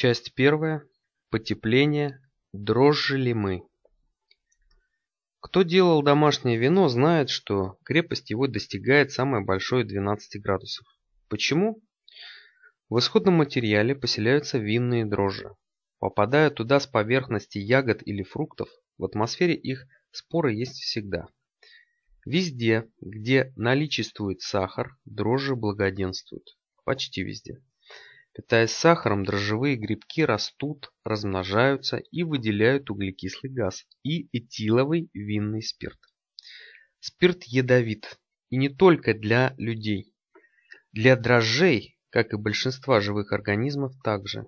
Часть первая. Потепление. Дрожжи ли мы? Кто делал домашнее вино, знает, что крепость его достигает самой большой 12 градусов. Почему? В исходном материале поселяются винные дрожжи. Попадая туда с поверхности ягод или фруктов, в атмосфере их споры есть всегда. Везде, где наличествует сахар, дрожжи благоденствуют. Почти везде. Питаясь сахаром, дрожжевые грибки растут, размножаются и выделяют углекислый газ и этиловый винный спирт. Спирт ядовит, и не только для людей. Для дрожжей, как и большинства живых организмов, также.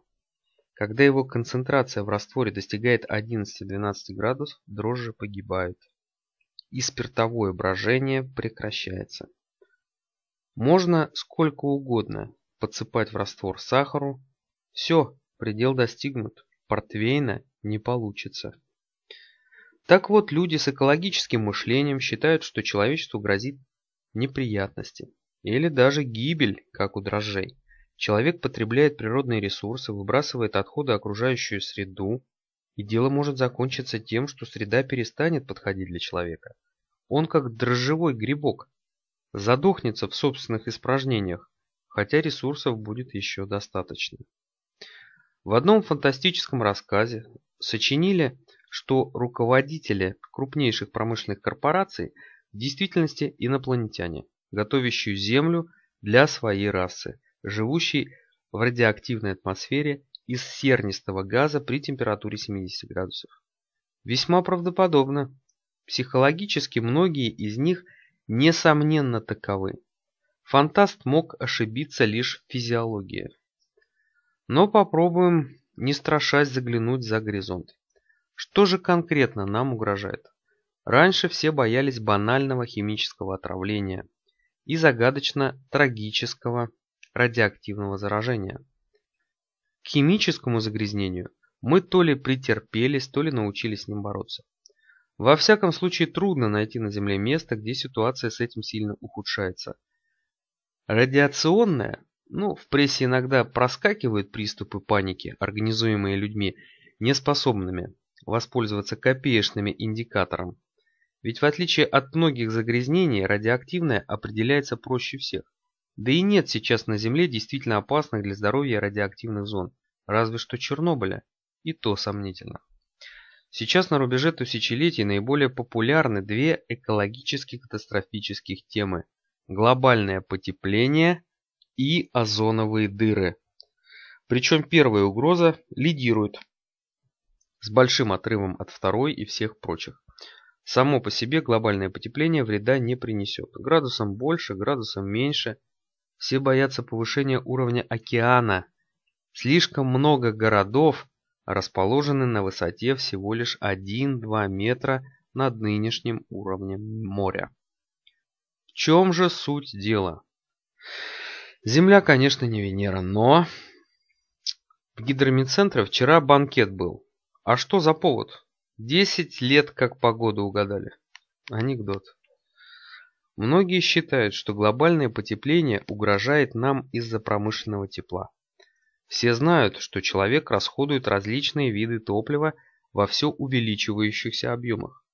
Когда его концентрация в растворе достигает 11-12 градусов, дрожжи погибают. И спиртовое брожение прекращается. Можно сколько угодно, подсыпать в раствор сахару. Все, предел достигнут, портвейна не получится. Так вот, люди с экологическим мышлением считают, что человечеству грозит неприятности или даже гибель, как у дрожжей. Человек потребляет природные ресурсы, выбрасывает отходы окружающую среду, и дело может закончиться тем, что среда перестанет подходить для человека. Он как дрожжевой грибок, задохнется в собственных испражнениях, хотя ресурсов будет еще достаточно. В одном фантастическом рассказе сочинили, что руководители крупнейших промышленных корпораций в действительности инопланетяне, готовящие Землю для своей расы, живущей в радиоактивной атмосфере из сернистого газа при температуре 70 градусов. Весьма правдоподобно. Психологически многие из них несомненно таковы. Фантаст мог ошибиться лишь в физиологии. Но попробуем, не страшась, заглянуть за горизонт. Что же конкретно нам угрожает? Раньше все боялись банального химического отравления и загадочно трагического радиоактивного заражения. К химическому загрязнению мы то ли претерпелись, то ли научились с ним бороться. Во всяком случае трудно найти на Земле место, где ситуация с этим сильно ухудшается – Радиационная, ну, в прессе иногда проскакивают приступы паники, организуемые людьми, не способными воспользоваться копеечными индикатором. Ведь в отличие от многих загрязнений, радиоактивная определяется проще всех. Да и нет сейчас на Земле действительно опасных для здоровья радиоактивных зон, разве что Чернобыля, и то сомнительно. Сейчас на рубеже тысячелетий наиболее популярны две экологически катастрофических темы – глобальное потепление и озоновые дыры. Причем первая угроза лидирует с большим отрывом от второй и всех прочих. Само по себе глобальное потепление вреда не принесет. Градусом больше, градусом меньше. Все боятся повышения уровня океана. Слишком много городов расположены на высоте всего лишь 1-2 метра над нынешним уровнем моря. В чем же суть дела? Земля, конечно, не Венера, но... В гидромедцентре вчера банкет был. А что за повод? Десять лет как погоду угадали. Анекдот. Многие считают, что глобальное потепление угрожает нам из-за промышленного тепла. Все знают, что человек расходует различные виды топлива во все увеличивающихся объемах.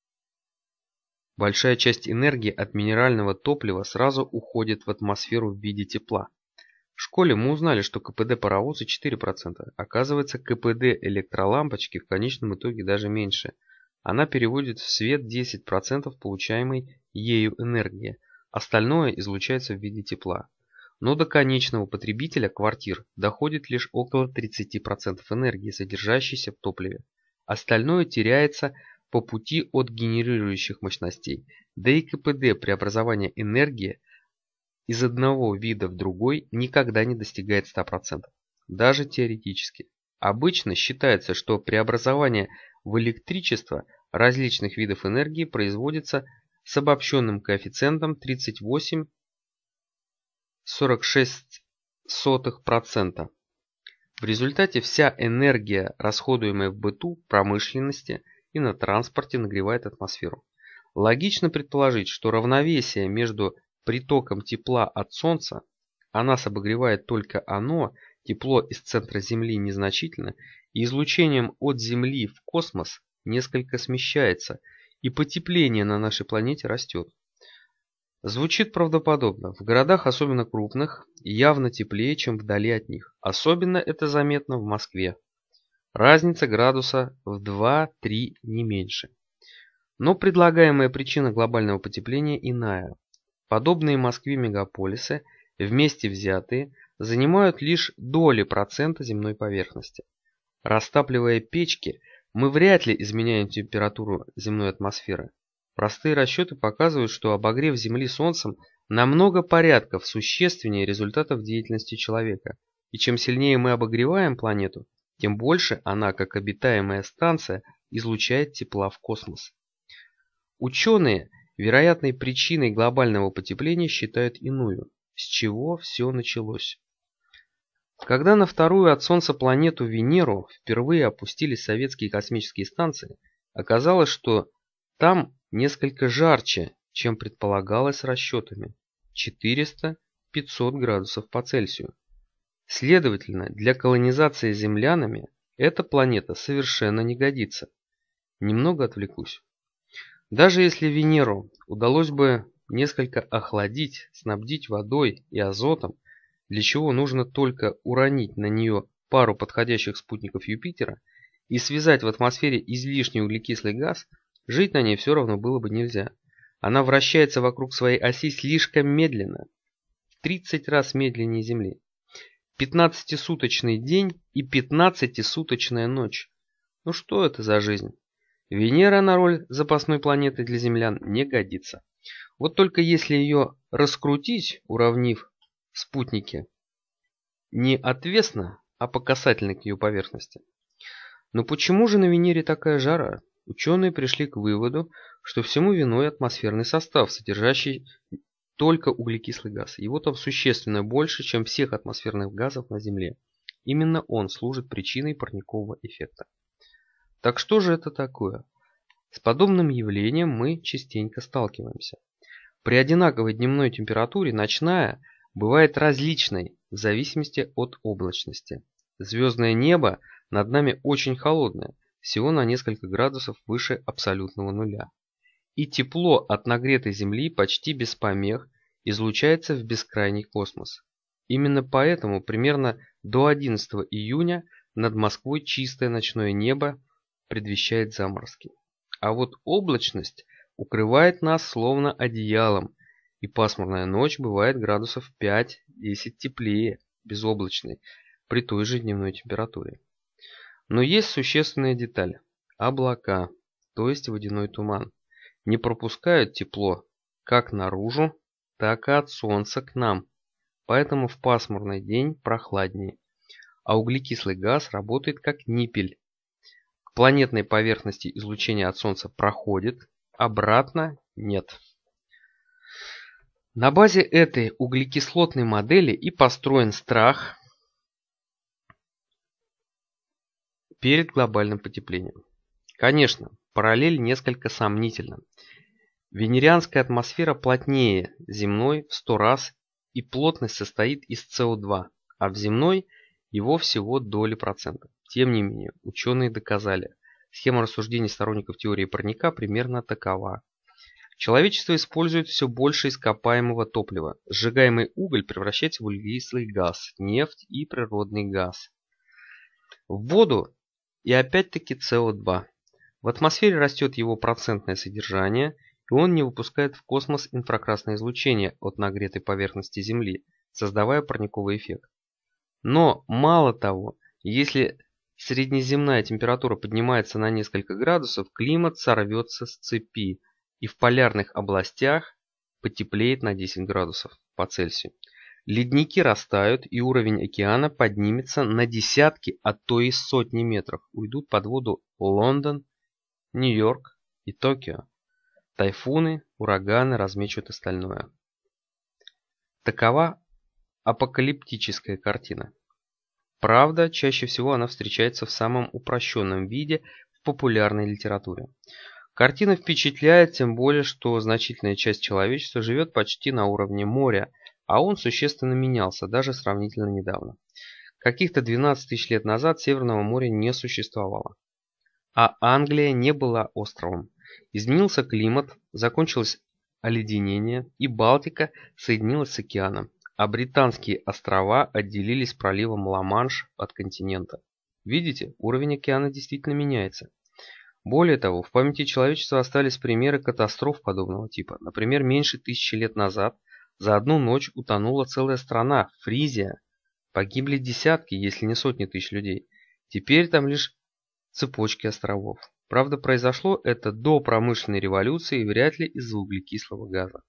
Большая часть энергии от минерального топлива сразу уходит в атмосферу в виде тепла. В школе мы узнали, что КПД паровоза 4%. Оказывается, КПД электролампочки в конечном итоге даже меньше. Она переводит в свет 10% получаемой ею энергии. Остальное излучается в виде тепла. Но до конечного потребителя квартир доходит лишь около 30% энергии, содержащейся в топливе. Остальное теряется по пути от генерирующих мощностей, да и КПД преобразования энергии из одного вида в другой никогда не достигает 100%, даже теоретически. Обычно считается, что преобразование в электричество различных видов энергии производится с обобщенным коэффициентом 38,46%. В результате вся энергия, расходуемая в быту, промышленности – и на транспорте нагревает атмосферу. Логично предположить, что равновесие между притоком тепла от Солнца, а нас обогревает только оно, тепло из центра Земли незначительно, и излучением от Земли в космос несколько смещается, и потепление на нашей планете растет. Звучит правдоподобно. В городах, особенно крупных, явно теплее, чем вдали от них. Особенно это заметно в Москве. Разница градуса в 2-3 не меньше. Но предлагаемая причина глобального потепления иная. Подобные Москве мегаполисы, вместе взятые, занимают лишь доли процента земной поверхности. Растапливая печки, мы вряд ли изменяем температуру земной атмосферы. Простые расчеты показывают, что обогрев Земли Солнцем намного много порядков существеннее результатов деятельности человека. И чем сильнее мы обогреваем планету, тем больше она, как обитаемая станция, излучает тепла в космос. Ученые вероятной причиной глобального потепления считают иную, с чего все началось. Когда на вторую от Солнца планету Венеру впервые опустили советские космические станции, оказалось, что там несколько жарче, чем предполагалось расчетами – 400-500 градусов по Цельсию. Следовательно, для колонизации землянами эта планета совершенно не годится. Немного отвлекусь. Даже если Венеру удалось бы несколько охладить, снабдить водой и азотом, для чего нужно только уронить на нее пару подходящих спутников Юпитера и связать в атмосфере излишний углекислый газ, жить на ней все равно было бы нельзя. Она вращается вокруг своей оси слишком медленно, в 30 раз медленнее Земли. Пятнадцатисуточный день и пятнадцатисуточная ночь. Ну что это за жизнь? Венера на роль запасной планеты для землян не годится. Вот только если ее раскрутить, уравнив спутники, не отвесно, а по касательной к ее поверхности. Но почему же на Венере такая жара? Ученые пришли к выводу, что всему виной атмосферный состав, содержащий только углекислый газ. Его там существенно больше, чем всех атмосферных газов на Земле. Именно он служит причиной парникового эффекта. Так что же это такое? С подобным явлением мы частенько сталкиваемся. При одинаковой дневной температуре ночная бывает различной в зависимости от облачности. Звездное небо над нами очень холодное, всего на несколько градусов выше абсолютного нуля и тепло от нагретой Земли почти без помех излучается в бескрайний космос. Именно поэтому примерно до 11 июня над Москвой чистое ночное небо предвещает заморозки. А вот облачность укрывает нас словно одеялом, и пасмурная ночь бывает градусов 5-10 теплее безоблачной при той же дневной температуре. Но есть существенная деталь – облака, то есть водяной туман не пропускают тепло как наружу, так и от солнца к нам, поэтому в пасмурный день прохладнее. А углекислый газ работает как ниппель. К планетной поверхности излучение от солнца проходит, обратно нет. На базе этой углекислотной модели и построен страх перед глобальным потеплением. Конечно, Параллель несколько сомнительна. Венерианская атмосфера плотнее земной в 100 раз и плотность состоит из СО2, а в земной его всего доли процента. Тем не менее, ученые доказали, схема рассуждений сторонников теории парника примерно такова. Человечество использует все больше ископаемого топлива. Сжигаемый уголь превращается в углекислый газ, нефть и природный газ. В воду и опять-таки СО2. В атмосфере растет его процентное содержание, и он не выпускает в космос инфракрасное излучение от нагретой поверхности Земли, создавая парниковый эффект. Но мало того, если среднеземная температура поднимается на несколько градусов, климат сорвется с цепи и в полярных областях потеплеет на 10 градусов по Цельсию. Ледники растают и уровень океана поднимется на десятки, а то и сотни метров. Уйдут под воду Лондон, Нью-Йорк и Токио. Тайфуны, ураганы размечут остальное. Такова апокалиптическая картина. Правда, чаще всего она встречается в самом упрощенном виде в популярной литературе. Картина впечатляет, тем более, что значительная часть человечества живет почти на уровне моря, а он существенно менялся, даже сравнительно недавно. Каких-то 12 тысяч лет назад Северного моря не существовало. А Англия не была островом. Изменился климат, закончилось оледенение, и Балтика соединилась с океаном, а британские острова отделились проливом Ла-Манш от континента. Видите, уровень океана действительно меняется. Более того, в памяти человечества остались примеры катастроф подобного типа. Например, меньше тысячи лет назад за одну ночь утонула целая страна, Фризия. Погибли десятки, если не сотни тысяч людей. Теперь там лишь цепочки островов. Правда, произошло это до промышленной революции и вряд ли из-за углекислого газа.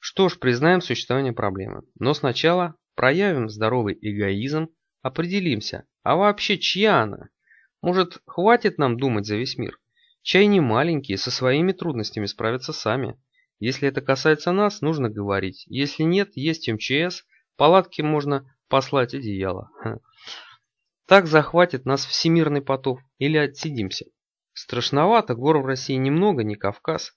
Что ж, признаем существование проблемы. Но сначала проявим здоровый эгоизм, определимся, а вообще чья она? Может, хватит нам думать за весь мир? Чай не маленькие, со своими трудностями справятся сами. Если это касается нас, нужно говорить. Если нет, есть МЧС, палатки можно послать одеяло. Так захватит нас всемирный поток или отсидимся. Страшновато, гор в России немного, не Кавказ.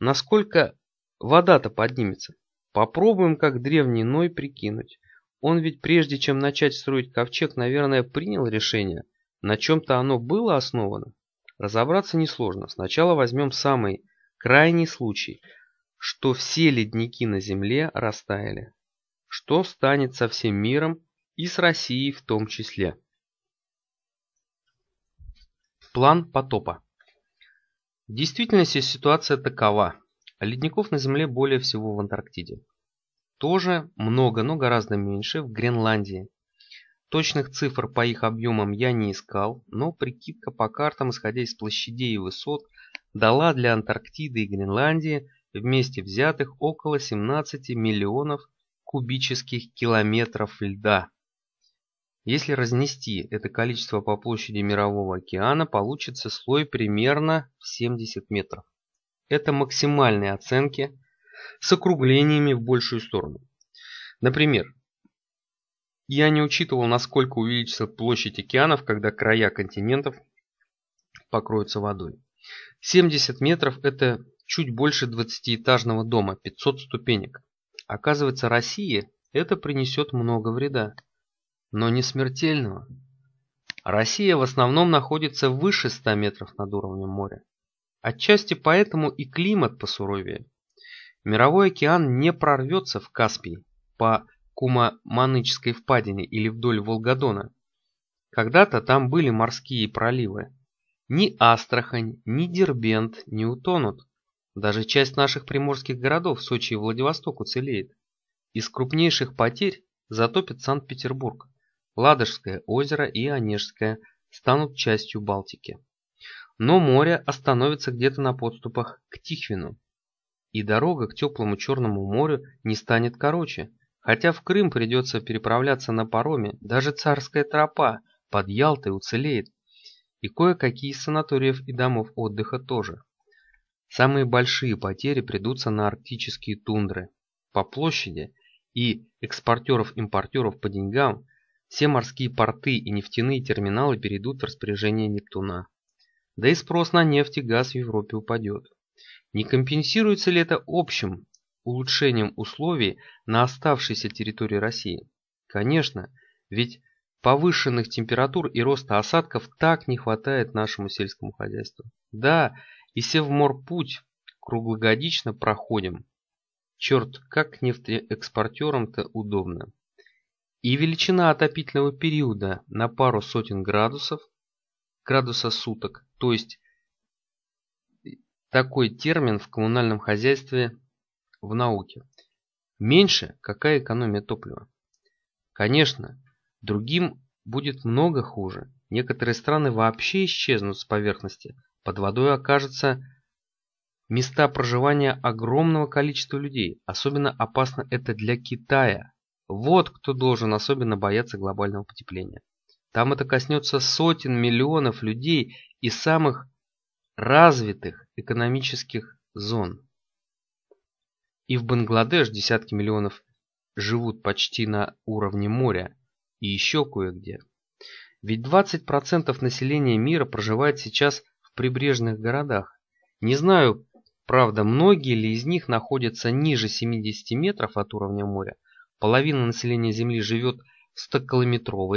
Насколько вода-то поднимется? Попробуем, как древний Ной, прикинуть. Он ведь прежде чем начать строить ковчег, наверное, принял решение. На чем-то оно было основано. Разобраться несложно. Сначала возьмем самый крайний случай, что все ледники на Земле растаяли. Что станет со всем миром и с Россией в том числе. План потопа. В действительности ситуация такова. Ледников на Земле более всего в Антарктиде. Тоже много, но гораздо меньше в Гренландии. Точных цифр по их объемам я не искал, но прикидка по картам, исходя из площадей и высот, дала для Антарктиды и Гренландии вместе взятых около 17 миллионов кубических километров льда. Если разнести это количество по площади Мирового океана, получится слой примерно в 70 метров. Это максимальные оценки с округлениями в большую сторону. Например, я не учитывал, насколько увеличится площадь океанов, когда края континентов покроются водой. 70 метров – это чуть больше 20-этажного дома, 500 ступенек. Оказывается, России это принесет много вреда но не смертельного. Россия в основном находится выше 100 метров над уровнем моря. Отчасти поэтому и климат посуровее. Мировой океан не прорвется в Каспий по Кумаманычской впадине или вдоль Волгодона. Когда-то там были морские проливы. Ни Астрахань, ни Дербент не утонут. Даже часть наших приморских городов Сочи и Владивосток уцелеет. Из крупнейших потерь затопит Санкт-Петербург. Ладожское озеро и Онежское станут частью Балтики. Но море остановится где-то на подступах к Тихвину. И дорога к теплому Черному морю не станет короче, хотя в Крым придется переправляться на пароме, даже царская тропа под Ялтой уцелеет, и кое-какие из санаториев и домов отдыха тоже. Самые большие потери придутся на арктические тундры. По площади и экспортеров-импортеров по деньгам – все морские порты и нефтяные терминалы перейдут в распоряжение Нептуна. Да и спрос на нефть и газ в Европе упадет. Не компенсируется ли это общим улучшением условий на оставшейся территории России? Конечно, ведь повышенных температур и роста осадков так не хватает нашему сельскому хозяйству. Да, и Севморпуть круглогодично проходим. Черт, как нефтеэкспортерам-то удобно и величина отопительного периода на пару сотен градусов, градуса суток, то есть такой термин в коммунальном хозяйстве в науке. Меньше какая экономия топлива. Конечно, другим будет много хуже. Некоторые страны вообще исчезнут с поверхности. Под водой окажутся места проживания огромного количества людей. Особенно опасно это для Китая, вот кто должен особенно бояться глобального потепления. Там это коснется сотен миллионов людей и самых развитых экономических зон. И в Бангладеш десятки миллионов живут почти на уровне моря и еще кое-где. Ведь 20% населения мира проживает сейчас в прибрежных городах. Не знаю, правда, многие ли из них находятся ниже 70 метров от уровня моря – Половина населения Земли живет в 100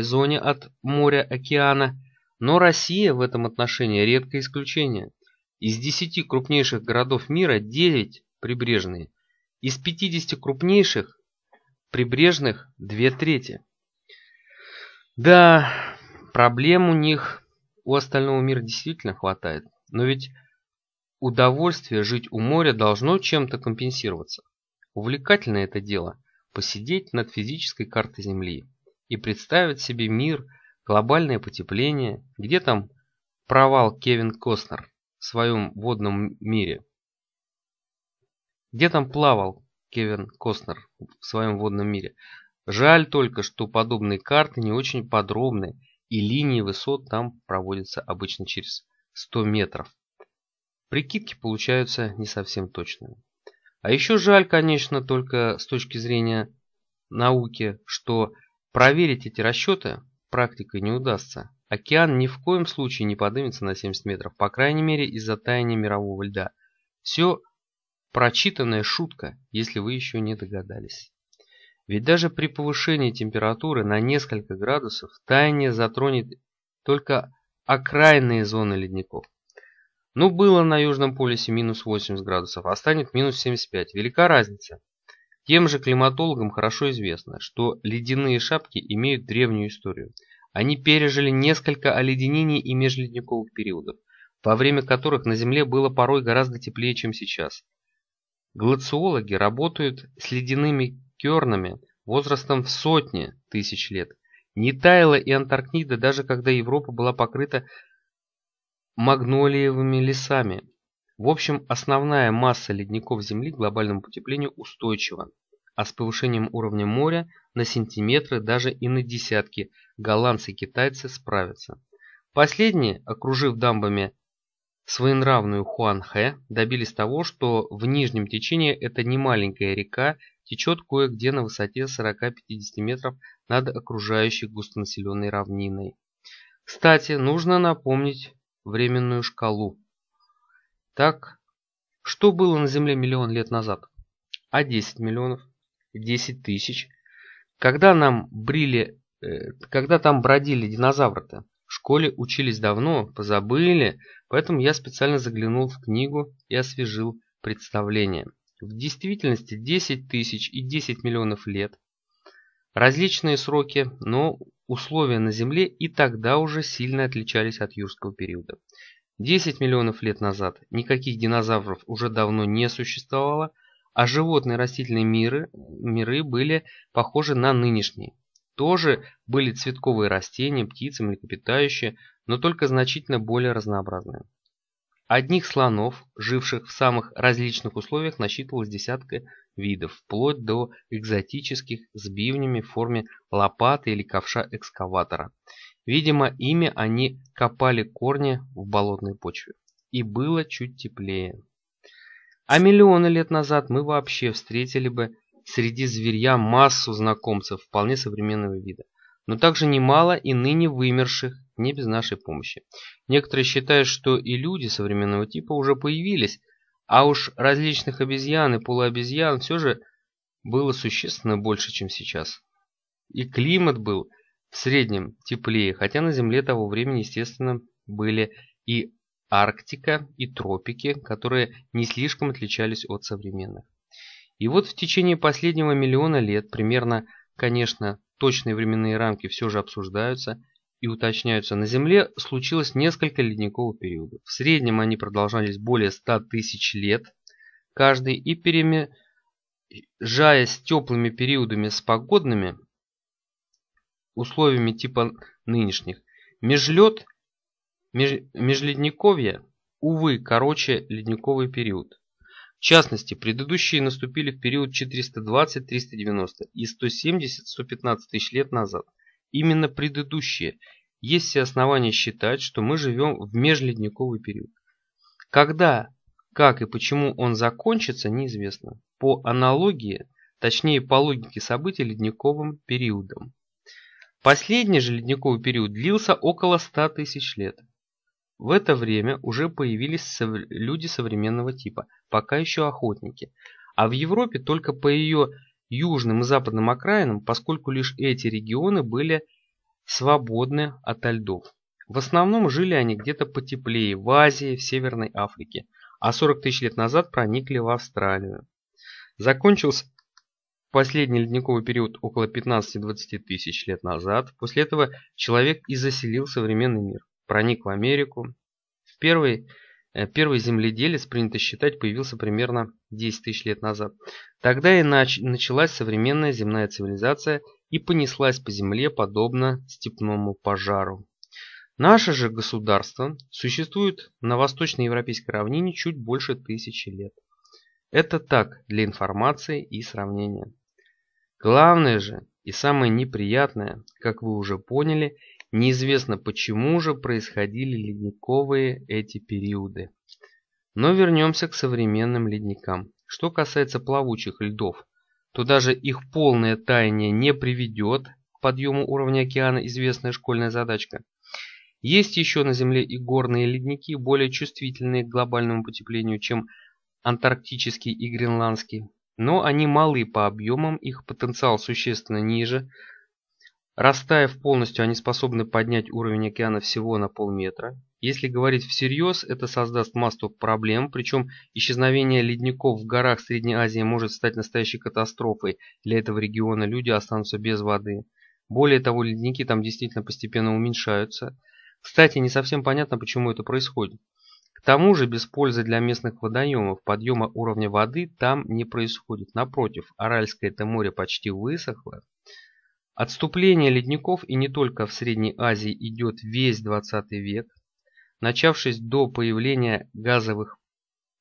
зоне от моря-океана, но Россия в этом отношении редкое исключение. Из 10 крупнейших городов мира 9 прибрежные, из 50 крупнейших прибрежных 2 трети. Да, проблем у них у остального мира действительно хватает, но ведь удовольствие жить у моря должно чем-то компенсироваться. Увлекательно это дело – посидеть над физической картой Земли и представить себе мир, глобальное потепление, где там провал Кевин Костнер в своем водном мире. Где там плавал Кевин Костнер в своем водном мире. Жаль только, что подобные карты не очень подробны, и линии высот там проводятся обычно через 100 метров. Прикидки получаются не совсем точными. А еще жаль, конечно, только с точки зрения науки, что проверить эти расчеты практикой не удастся. Океан ни в коем случае не поднимется на 70 метров, по крайней мере из-за таяния мирового льда. Все прочитанная шутка, если вы еще не догадались. Ведь даже при повышении температуры на несколько градусов таяние затронет только окраинные зоны ледников. Ну, было на Южном полюсе минус 80 градусов, а станет минус 75. Велика разница. Тем же климатологам хорошо известно, что ледяные шапки имеют древнюю историю. Они пережили несколько оледенений и межледниковых периодов, во время которых на Земле было порой гораздо теплее, чем сейчас. Глациологи работают с ледяными кернами возрастом в сотни тысяч лет. Не таяла и Антарктида, даже когда Европа была покрыта магнолиевыми лесами. В общем, основная масса ледников Земли к глобальному потеплению устойчива, а с повышением уровня моря на сантиметры, даже и на десятки, голландцы и китайцы справятся. Последние, окружив дамбами своенравную Хуанхэ, добились того, что в нижнем течении эта немаленькая река течет кое-где на высоте 40-50 метров над окружающей густонаселенной равниной. Кстати, нужно напомнить временную шкалу. Так, что было на Земле миллион лет назад? А 10 миллионов? 10 тысяч? Когда нам брили, э, когда там бродили динозавры-то? В школе учились давно, позабыли, поэтому я специально заглянул в книгу и освежил представление. В действительности 10 тысяч и 10 миллионов лет. Различные сроки, но условия на Земле и тогда уже сильно отличались от юрского периода. 10 миллионов лет назад никаких динозавров уже давно не существовало, а животные и растительные миры, миры были похожи на нынешние. Тоже были цветковые растения, птицы, млекопитающие, но только значительно более разнообразные. Одних слонов, живших в самых различных условиях, насчитывалось десятка видов, вплоть до экзотических с бивнями в форме лопаты или ковша-экскаватора. Видимо, ими они копали корни в болотной почве. И было чуть теплее. А миллионы лет назад мы вообще встретили бы среди зверья массу знакомцев вполне современного вида но также немало и ныне вымерших, не без нашей помощи. Некоторые считают, что и люди современного типа уже появились, а уж различных обезьян и полуобезьян все же было существенно больше, чем сейчас. И климат был в среднем теплее, хотя на Земле того времени, естественно, были и Арктика, и тропики, которые не слишком отличались от современных. И вот в течение последнего миллиона лет, примерно, конечно, точные временные рамки все же обсуждаются и уточняются. На Земле случилось несколько ледниковых периодов. В среднем они продолжались более 100 тысяч лет каждый и перемежаясь теплыми периодами с погодными условиями типа нынешних. Межлед, меж, межледниковье, увы, короче ледниковый период. В частности, предыдущие наступили в период 420-390 и 170-115 тысяч лет назад. Именно предыдущие. Есть все основания считать, что мы живем в межледниковый период. Когда, как и почему он закончится, неизвестно. По аналогии, точнее по логике событий ледниковым периодом. Последний же ледниковый период длился около 100 тысяч лет. В это время уже появились люди современного типа, пока еще охотники. А в Европе только по ее южным и западным окраинам, поскольку лишь эти регионы были свободны от льдов. В основном жили они где-то потеплее, в Азии, в Северной Африке, а 40 тысяч лет назад проникли в Австралию. Закончился последний ледниковый период около 15-20 тысяч лет назад, после этого человек и заселил современный мир проник в Америку. В первый, э, первый земледелец, принято считать, появился примерно 10 тысяч лет назад. Тогда и нач, началась современная земная цивилизация и понеслась по земле, подобно степному пожару. Наше же государство существует на восточной европейской равнине чуть больше тысячи лет. Это так, для информации и сравнения. Главное же и самое неприятное, как вы уже поняли, Неизвестно почему же происходили ледниковые эти периоды. Но вернемся к современным ледникам. Что касается плавучих льдов, то даже их полное таяние не приведет к подъему уровня океана, известная школьная задачка. Есть еще на Земле и горные ледники, более чувствительные к глобальному потеплению, чем антарктический и гренландский. Но они малы по объемам, их потенциал существенно ниже – Растаяв полностью, они способны поднять уровень океана всего на полметра. Если говорить всерьез, это создаст массу проблем, причем исчезновение ледников в горах Средней Азии может стать настоящей катастрофой. Для этого региона люди останутся без воды. Более того, ледники там действительно постепенно уменьшаются. Кстати, не совсем понятно, почему это происходит. К тому же, без пользы для местных водоемов подъема уровня воды там не происходит. Напротив, Аральское это море почти высохло, Отступление ледников и не только в Средней Азии идет весь 20 век, начавшись до появления газовых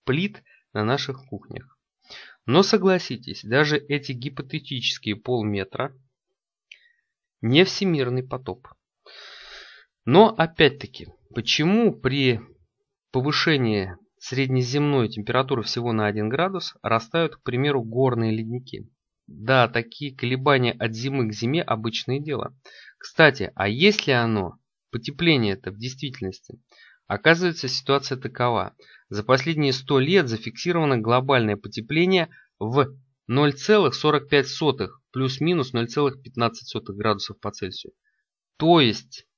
плит на наших кухнях. Но согласитесь, даже эти гипотетические полметра не всемирный потоп. Но опять-таки, почему при повышении среднеземной температуры всего на 1 градус растают, к примеру, горные ледники? Да, такие колебания от зимы к зиме обычное дело. Кстати, а если оно, потепление это в действительности? Оказывается, ситуация такова. За последние 100 лет зафиксировано глобальное потепление в 0,45 плюс-минус 0,15 градусов по Цельсию. То есть...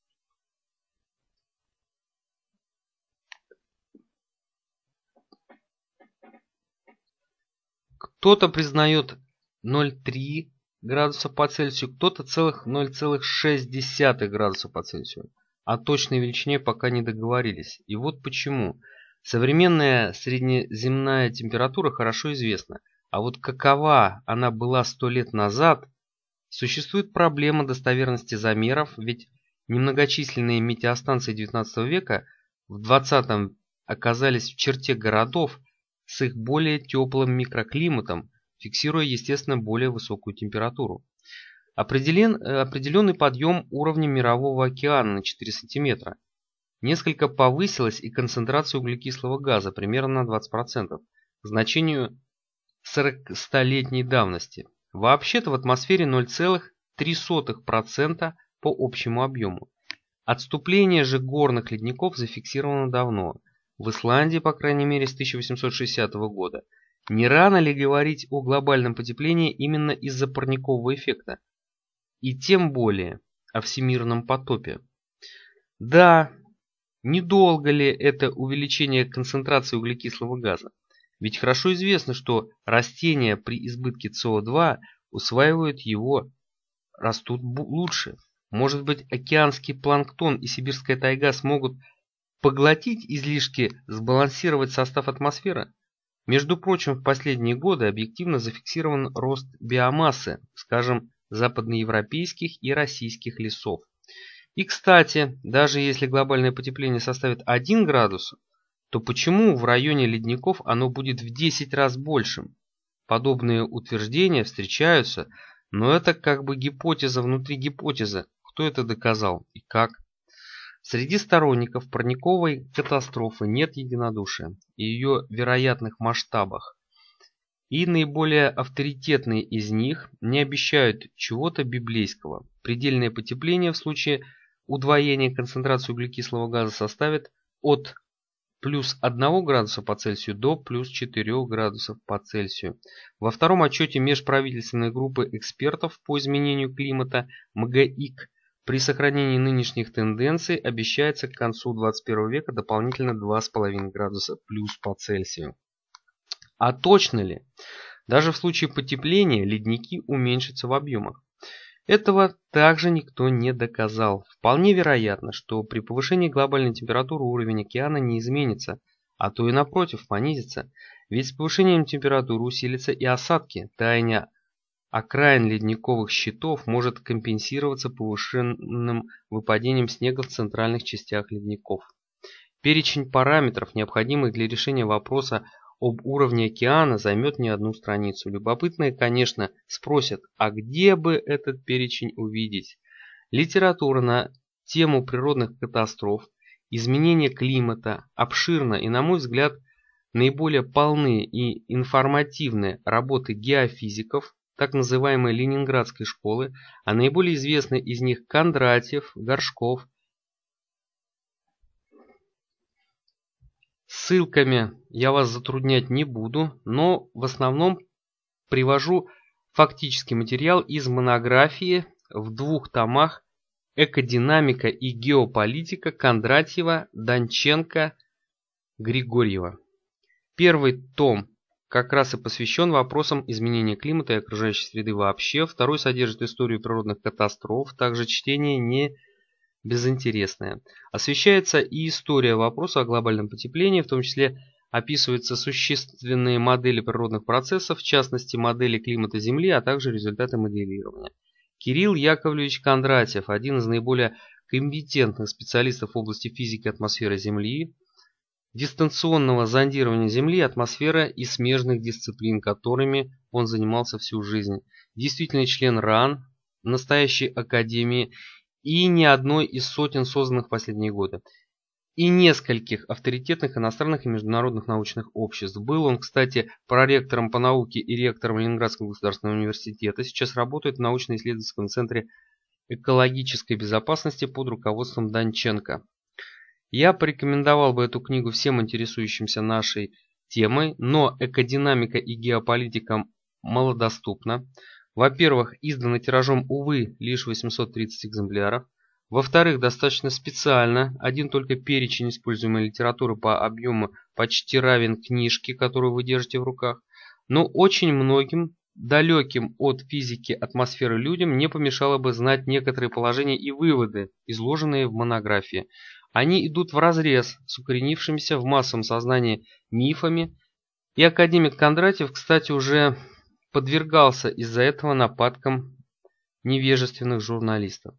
Кто-то признает 0,3 градуса по Цельсию, кто-то целых 0,6 градуса по Цельсию. О точной величине пока не договорились. И вот почему. Современная среднеземная температура хорошо известна. А вот какова она была 100 лет назад, существует проблема достоверности замеров, ведь немногочисленные метеостанции 19 века в 20 оказались в черте городов с их более теплым микроклиматом, фиксируя, естественно, более высокую температуру. Определен, определенный подъем уровня Мирового океана на 4 см. Несколько повысилась и концентрация углекислого газа примерно на 20%, значению 40-летней давности. Вообще-то в атмосфере 0,3% по общему объему. Отступление же горных ледников зафиксировано давно, в Исландии, по крайней мере, с 1860 года – не рано ли говорить о глобальном потеплении именно из-за парникового эффекта? И тем более о всемирном потопе. Да, недолго ли это увеличение концентрации углекислого газа? Ведь хорошо известно, что растения при избытке СО2 усваивают его, растут лучше. Может быть, океанский планктон и сибирская тайга смогут поглотить излишки, сбалансировать состав атмосферы? Между прочим, в последние годы объективно зафиксирован рост биомассы, скажем, западноевропейских и российских лесов. И, кстати, даже если глобальное потепление составит 1 градус, то почему в районе ледников оно будет в 10 раз большим? Подобные утверждения встречаются, но это как бы гипотеза внутри гипотезы, кто это доказал и как. Среди сторонников парниковой катастрофы нет единодушия и ее вероятных масштабах, и наиболее авторитетные из них не обещают чего-то библейского. Предельное потепление в случае удвоения концентрации углекислого газа составит от плюс 1 градуса по Цельсию до плюс 4 градусов по Цельсию. Во втором отчете межправительственной группы экспертов по изменению климата МГИК при сохранении нынешних тенденций обещается к концу 21 века дополнительно 2,5 градуса плюс по Цельсию. А точно ли? Даже в случае потепления ледники уменьшатся в объемах. Этого также никто не доказал. Вполне вероятно, что при повышении глобальной температуры уровень океана не изменится, а то и напротив понизится. Ведь с повышением температуры усилятся и осадки, таяние окраин ледниковых щитов может компенсироваться повышенным выпадением снега в центральных частях ледников. Перечень параметров, необходимых для решения вопроса об уровне океана, займет не одну страницу. Любопытные, конечно, спросят, а где бы этот перечень увидеть? Литература на тему природных катастроф, изменения климата обширна и, на мой взгляд, наиболее полные и информативные работы геофизиков, так называемой Ленинградской школы, а наиболее известны из них Кондратьев, Горшков. Ссылками я вас затруднять не буду, но в основном привожу фактический материал из монографии в двух томах «Экодинамика и геополитика» Кондратьева, Донченко, Григорьева. Первый том как раз и посвящен вопросам изменения климата и окружающей среды вообще. Второй содержит историю природных катастроф, также чтение не безинтересное. Освещается и история вопроса о глобальном потеплении, в том числе описываются существенные модели природных процессов, в частности модели климата Земли, а также результаты моделирования. Кирилл Яковлевич Кондратьев, один из наиболее компетентных специалистов в области физики атмосферы Земли, дистанционного зондирования Земли, атмосфера и смежных дисциплин, которыми он занимался всю жизнь. Действительный член РАН, настоящей академии и ни одной из сотен созданных в последние годы. И нескольких авторитетных иностранных и международных научных обществ. Был он, кстати, проректором по науке и ректором Ленинградского государственного университета. Сейчас работает в научно-исследовательском центре экологической безопасности под руководством Данченко. Я порекомендовал бы эту книгу всем интересующимся нашей темой, но экодинамика и геополитика малодоступна. Во-первых, издана тиражом, увы, лишь 830 экземпляров. Во-вторых, достаточно специально, один только перечень используемой литературы по объему почти равен книжке, которую вы держите в руках. Но очень многим, далеким от физики атмосферы людям, не помешало бы знать некоторые положения и выводы, изложенные в монографии. Они идут вразрез с укоренившимися в массовом сознании мифами, и академик Кондратьев, кстати, уже подвергался из-за этого нападкам невежественных журналистов.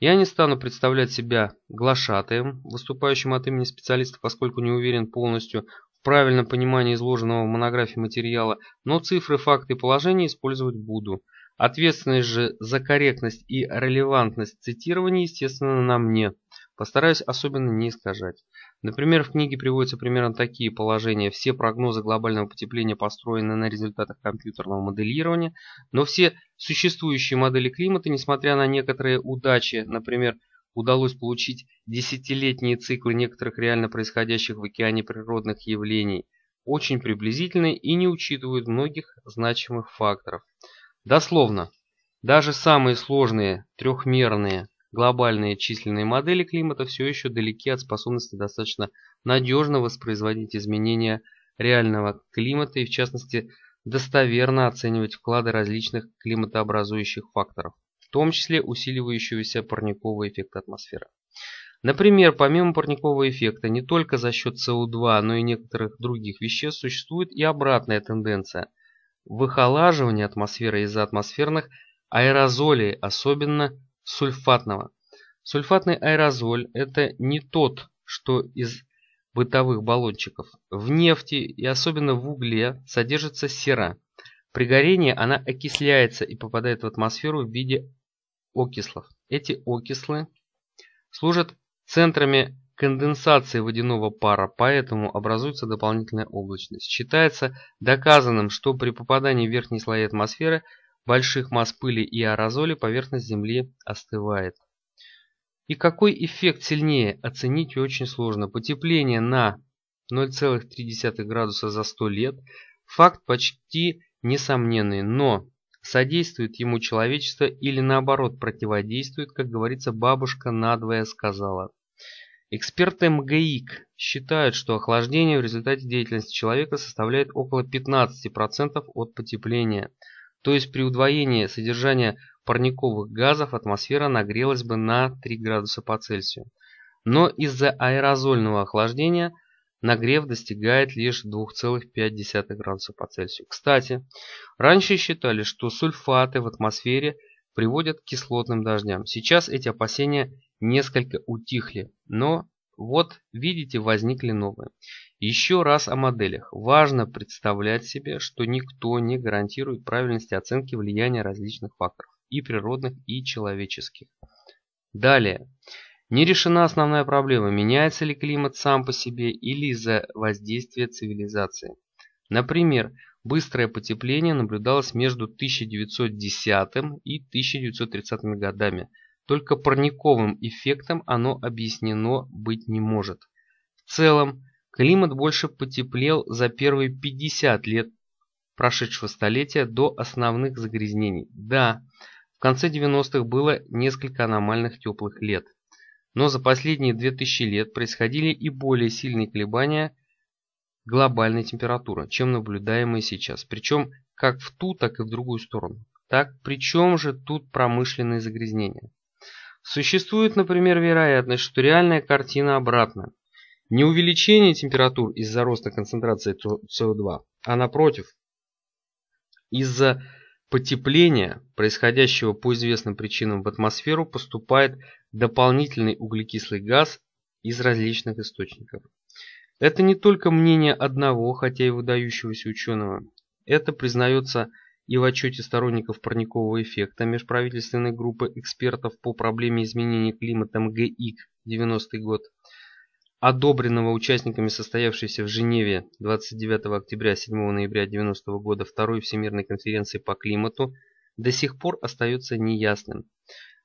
Я не стану представлять себя глашатаем, выступающим от имени специалиста, поскольку не уверен полностью в правильном понимании изложенного в монографии материала, но цифры, факты и положения использовать буду. Ответственность же за корректность и релевантность цитирования, естественно, на мне – Постараюсь особенно не искажать. Например, в книге приводятся примерно такие положения. Все прогнозы глобального потепления построены на результатах компьютерного моделирования, но все существующие модели климата, несмотря на некоторые удачи, например, удалось получить десятилетние циклы некоторых реально происходящих в океане природных явлений, очень приблизительны и не учитывают многих значимых факторов. Дословно, даже самые сложные трехмерные глобальные численные модели климата все еще далеки от способности достаточно надежно воспроизводить изменения реального климата и в частности достоверно оценивать вклады различных климатообразующих факторов, в том числе усиливающегося парникового эффекта атмосферы. Например, помимо парникового эффекта, не только за счет СО2, но и некоторых других веществ существует и обратная тенденция – выхолаживание атмосферы из-за атмосферных аэрозолей, особенно сульфатного. Сульфатный аэрозоль – это не тот, что из бытовых баллончиков. В нефти и особенно в угле содержится сера. При горении она окисляется и попадает в атмосферу в виде окислов. Эти окислы служат центрами конденсации водяного пара, поэтому образуется дополнительная облачность. Считается доказанным, что при попадании в верхние слои атмосферы – больших масс пыли и аэрозолей поверхность Земли остывает. И какой эффект сильнее, оценить очень сложно. Потепление на 0,3 градуса за 100 лет – факт почти несомненный, но содействует ему человечество или наоборот противодействует, как говорится, бабушка надвое сказала. Эксперты МГИК считают, что охлаждение в результате деятельности человека составляет около 15% от потепления – то есть при удвоении содержания парниковых газов атмосфера нагрелась бы на 3 градуса по Цельсию. Но из-за аэрозольного охлаждения нагрев достигает лишь 2,5 градуса по Цельсию. Кстати, раньше считали, что сульфаты в атмосфере приводят к кислотным дождям. Сейчас эти опасения несколько утихли, но вот видите возникли новые. Еще раз о моделях. Важно представлять себе, что никто не гарантирует правильности оценки влияния различных факторов, и природных, и человеческих. Далее. Не решена основная проблема, меняется ли климат сам по себе или из-за воздействия цивилизации. Например, быстрое потепление наблюдалось между 1910 и 1930 годами. Только парниковым эффектом оно объяснено быть не может. В целом, Климат больше потеплел за первые 50 лет прошедшего столетия до основных загрязнений. Да, в конце 90-х было несколько аномальных теплых лет. Но за последние 2000 лет происходили и более сильные колебания глобальной температуры, чем наблюдаемые сейчас. Причем как в ту, так и в другую сторону. Так, при чем же тут промышленные загрязнения? Существует, например, вероятность, что реальная картина обратная. Не увеличение температур из-за роста концентрации СО2, а напротив, из-за потепления, происходящего по известным причинам в атмосферу, поступает дополнительный углекислый газ из различных источников. Это не только мнение одного, хотя и выдающегося ученого. Это признается и в отчете сторонников парникового эффекта межправительственной группы экспертов по проблеме изменения климата МГИК 90 год, одобренного участниками состоявшейся в Женеве 29 октября 7 ноября 1990 года Второй Всемирной конференции по климату, до сих пор остается неясным.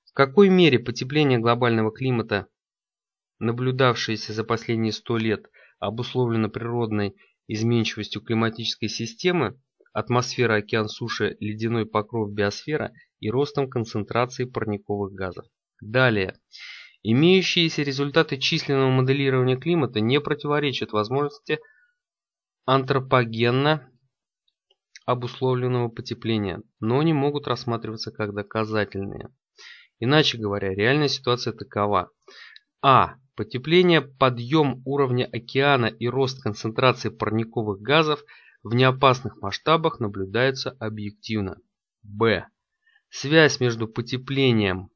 В какой мере потепление глобального климата, наблюдавшееся за последние 100 лет, обусловлено природной изменчивостью климатической системы, атмосфера, океан, суши, ледяной покров, биосфера и ростом концентрации парниковых газов. Далее. Имеющиеся результаты численного моделирования климата не противоречат возможности антропогенно обусловленного потепления, но они могут рассматриваться как доказательные. Иначе говоря, реальная ситуация такова. А. Потепление, подъем уровня океана и рост концентрации парниковых газов в неопасных масштабах наблюдаются объективно. Б. Связь между потеплением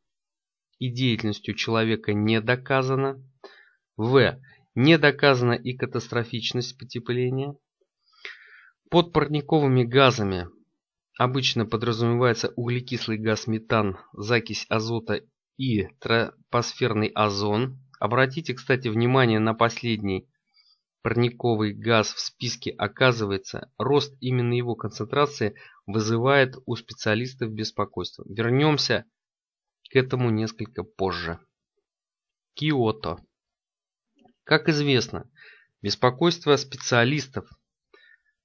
и деятельностью человека не доказано В. Не доказана и катастрофичность потепления. Под парниковыми газами обычно подразумевается углекислый газ метан, закись азота и тропосферный озон. Обратите, кстати, внимание на последний парниковый газ в списке оказывается, рост именно его концентрации вызывает у специалистов беспокойство. Вернемся к этому несколько позже. Киото. Как известно, беспокойство специалистов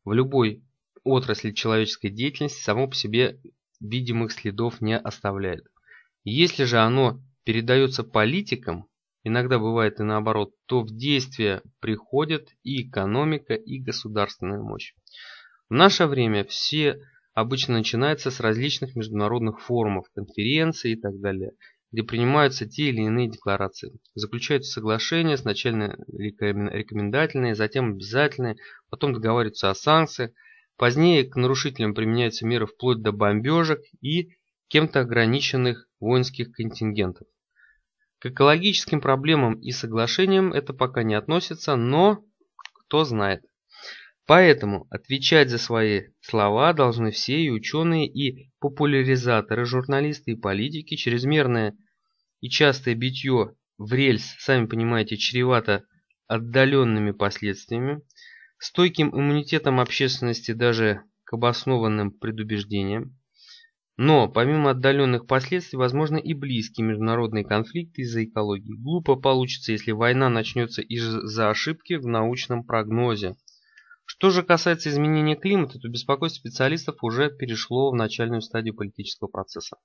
в любой отрасли человеческой деятельности само по себе видимых следов не оставляет. Если же оно передается политикам, иногда бывает и наоборот, то в действие приходят и экономика, и государственная мощь. В наше время все обычно начинается с различных международных форумов, конференций и так далее, где принимаются те или иные декларации. Заключаются соглашения, сначала рекомендательные, затем обязательные, потом договариваются о санкциях, позднее к нарушителям применяются меры вплоть до бомбежек и кем-то ограниченных воинских контингентов. К экологическим проблемам и соглашениям это пока не относится, но кто знает. Поэтому отвечать за свои слова должны все и ученые, и популяризаторы, журналисты и политики. Чрезмерное и частое битье в рельс, сами понимаете, чревато отдаленными последствиями, стойким иммунитетом общественности даже к обоснованным предубеждениям. Но помимо отдаленных последствий, возможно и близкие международные конфликты из-за экологии. Глупо получится, если война начнется из-за ошибки в научном прогнозе. Что же касается изменения климата, то беспокойство специалистов уже перешло в начальную стадию политического процесса.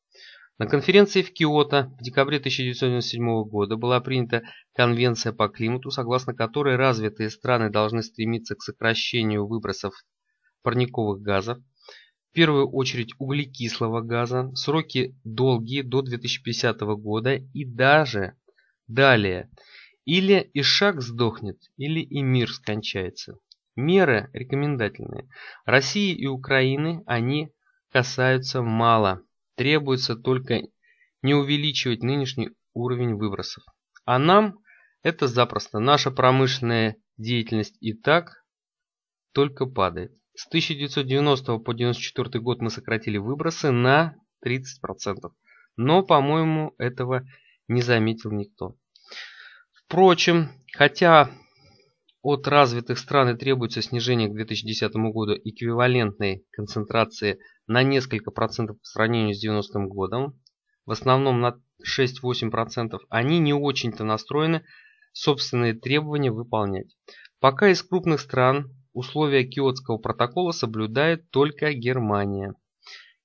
На конференции в Киото в декабре 1997 года была принята Конвенция по климату, согласно которой развитые страны должны стремиться к сокращению выбросов парниковых газов, в первую очередь углекислого газа, сроки долгие до 2050 года и даже далее. Или и шаг сдохнет, или и мир скончается. Меры рекомендательные. России и Украины они касаются мало. Требуется только не увеличивать нынешний уровень выбросов. А нам это запросто. Наша промышленная деятельность и так только падает. С 1990 по 1994 год мы сократили выбросы на 30%. Но, по-моему, этого не заметил никто. Впрочем, хотя от развитых стран и требуется снижение к 2010 году эквивалентной концентрации на несколько процентов по сравнению с 90-м годом, в основном на 6-8%, они не очень-то настроены собственные требования выполнять. Пока из крупных стран условия Киотского протокола соблюдает только Германия.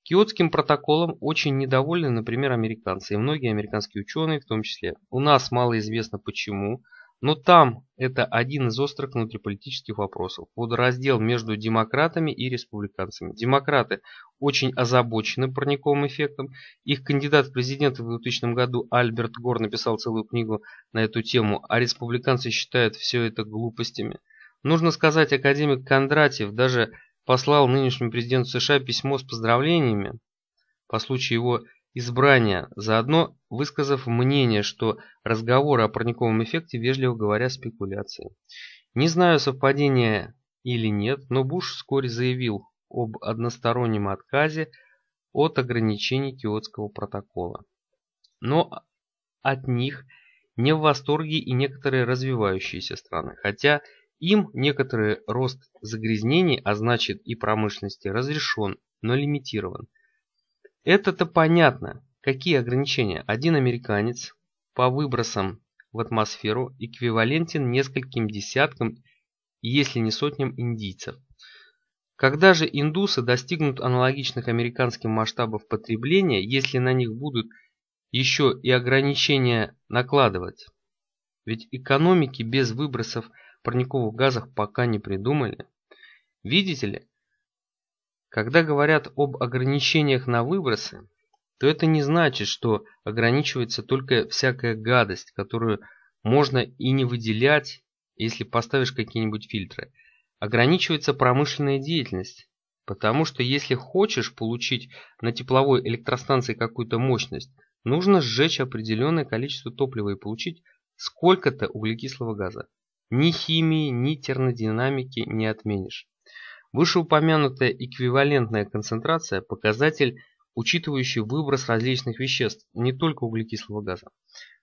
Киотским протоколом очень недовольны, например, американцы и многие американские ученые в том числе. У нас мало известно почему – но там это один из острых внутриполитических вопросов. раздел между демократами и республиканцами. Демократы очень озабочены парниковым эффектом. Их кандидат в президенты в 2000 году Альберт Гор написал целую книгу на эту тему, а республиканцы считают все это глупостями. Нужно сказать, академик Кондратьев даже послал нынешнему президенту США письмо с поздравлениями по случаю его избрания, заодно высказав мнение, что разговоры о парниковом эффекте, вежливо говоря, спекуляции. Не знаю, совпадение или нет, но Буш вскоре заявил об одностороннем отказе от ограничений Киотского протокола. Но от них не в восторге и некоторые развивающиеся страны, хотя им некоторый рост загрязнений, а значит и промышленности, разрешен, но лимитирован – это-то понятно. Какие ограничения? Один американец по выбросам в атмосферу эквивалентен нескольким десяткам, если не сотням индийцев. Когда же индусы достигнут аналогичных американским масштабов потребления, если на них будут еще и ограничения накладывать? Ведь экономики без выбросов парниковых газов пока не придумали. Видите ли, когда говорят об ограничениях на выбросы, то это не значит, что ограничивается только всякая гадость, которую можно и не выделять, если поставишь какие-нибудь фильтры. Ограничивается промышленная деятельность, потому что если хочешь получить на тепловой электростанции какую-то мощность, нужно сжечь определенное количество топлива и получить сколько-то углекислого газа. Ни химии, ни термодинамики не отменишь. Вышеупомянутая эквивалентная концентрация – показатель, учитывающий выброс различных веществ, не только углекислого газа,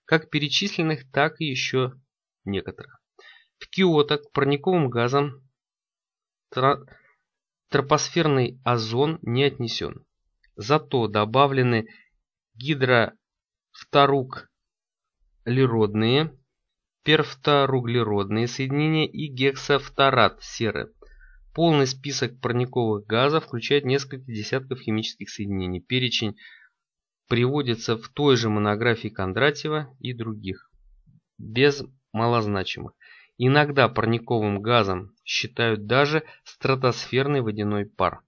как перечисленных, так и еще некоторых. В Киото к парниковым газам тропосферный озон не отнесен. Зато добавлены гидрофторуглеродные, перфторуглеродные соединения и гексафторат серы – Полный список парниковых газов включает несколько десятков химических соединений. Перечень приводится в той же монографии Кондратьева и других, без малозначимых. Иногда парниковым газом считают даже стратосферный водяной пар.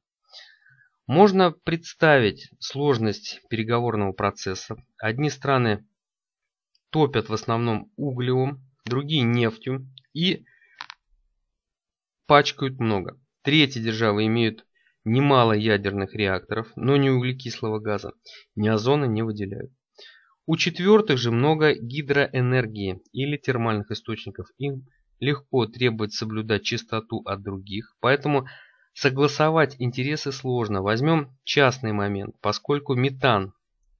Можно представить сложность переговорного процесса. Одни страны топят в основном углем, другие нефтью и пачкают много. Третьи державы имеют немало ядерных реакторов, но ни углекислого газа, ни озона не выделяют. У четвертых же много гидроэнергии или термальных источников. Им легко требует соблюдать чистоту от других, поэтому согласовать интересы сложно. Возьмем частный момент, поскольку метан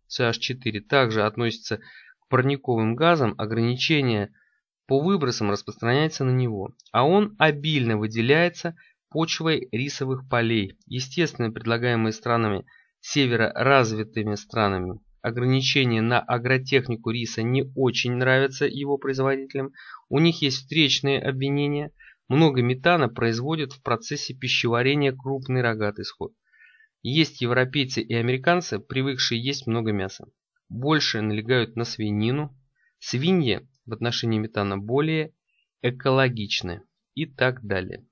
CH4 также относится к парниковым газам, ограничения – по выбросам распространяется на него, а он обильно выделяется почвой рисовых полей, естественно предлагаемые странами северо развитыми странами. Ограничения на агротехнику риса не очень нравятся его производителям, у них есть встречные обвинения. Много метана производят в процессе пищеварения крупный рогатый скот. Есть европейцы и американцы, привыкшие есть много мяса. Больше налегают на свинину. Свиньи в отношении метана более экологичны и так далее.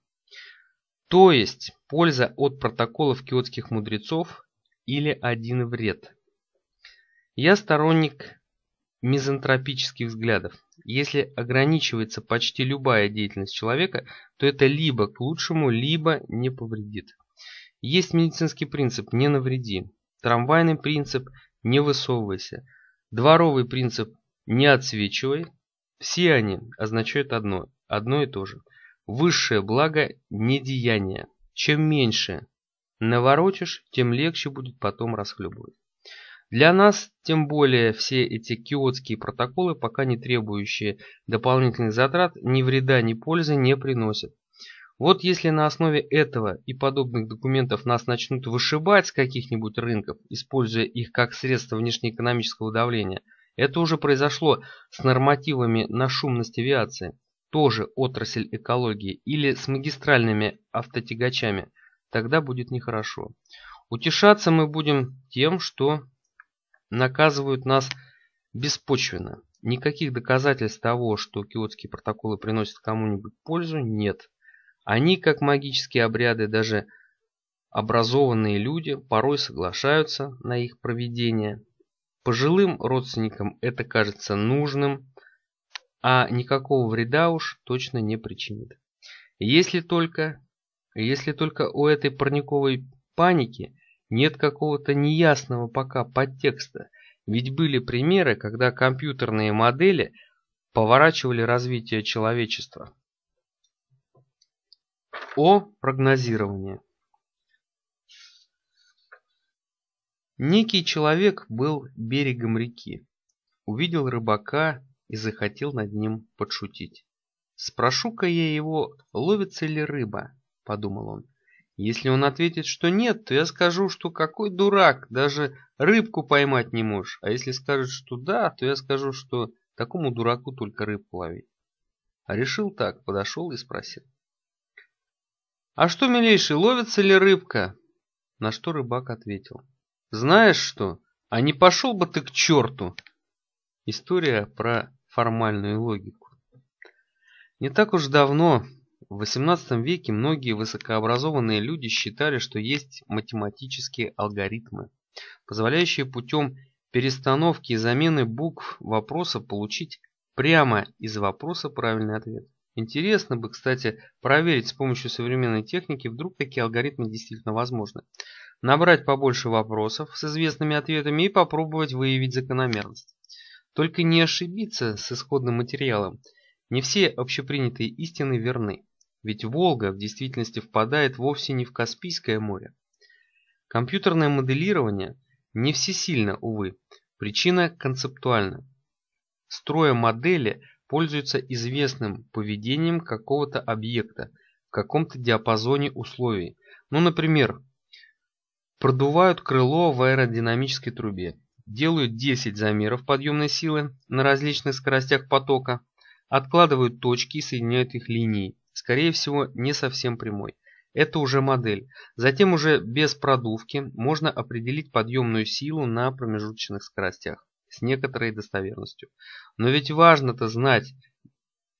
То есть польза от протоколов киотских мудрецов или один вред. Я сторонник мизантропических взглядов. Если ограничивается почти любая деятельность человека, то это либо к лучшему, либо не повредит. Есть медицинский принцип «не навреди», трамвайный принцип «не высовывайся», дворовый принцип «не отсвечивай», все они означают одно, одно и то же. Высшее благо – недеяние. Чем меньше наворотишь, тем легче будет потом расхлебывать. Для нас, тем более, все эти киотские протоколы, пока не требующие дополнительных затрат, ни вреда, ни пользы не приносят. Вот если на основе этого и подобных документов нас начнут вышибать с каких-нибудь рынков, используя их как средство внешнеэкономического давления – это уже произошло с нормативами на шумность авиации, тоже отрасль экологии, или с магистральными автотягачами. Тогда будет нехорошо. Утешаться мы будем тем, что наказывают нас беспочвенно. Никаких доказательств того, что киотские протоколы приносят кому-нибудь пользу, нет. Они, как магические обряды, даже образованные люди порой соглашаются на их проведение – Пожилым родственникам это кажется нужным, а никакого вреда уж точно не причинит. Если только, если только у этой парниковой паники нет какого-то неясного пока подтекста, ведь были примеры, когда компьютерные модели поворачивали развитие человечества. О прогнозировании. Некий человек был берегом реки, увидел рыбака и захотел над ним подшутить. «Спрошу-ка я его, ловится ли рыба?» – подумал он. «Если он ответит, что нет, то я скажу, что какой дурак, даже рыбку поймать не можешь. А если скажет, что да, то я скажу, что такому дураку только рыбку ловить». А решил так, подошел и спросил. «А что, милейший, ловится ли рыбка?» На что рыбак ответил – знаешь что, а не пошел бы ты к черту? История про формальную логику. Не так уж давно, в XVIII веке, многие высокообразованные люди считали, что есть математические алгоритмы, позволяющие путем перестановки и замены букв вопроса получить прямо из вопроса правильный ответ. Интересно бы, кстати, проверить с помощью современной техники, вдруг такие алгоритмы действительно возможны набрать побольше вопросов с известными ответами и попробовать выявить закономерность. Только не ошибиться с исходным материалом. Не все общепринятые истины верны, ведь Волга в действительности впадает вовсе не в Каспийское море. Компьютерное моделирование не всесильно, увы, причина концептуальна. Строя модели пользуются известным поведением какого-то объекта в каком-то диапазоне условий. Ну, например, продувают крыло в аэродинамической трубе, делают 10 замеров подъемной силы на различных скоростях потока, откладывают точки и соединяют их линией, скорее всего не совсем прямой. Это уже модель. Затем уже без продувки можно определить подъемную силу на промежуточных скоростях с некоторой достоверностью. Но ведь важно-то знать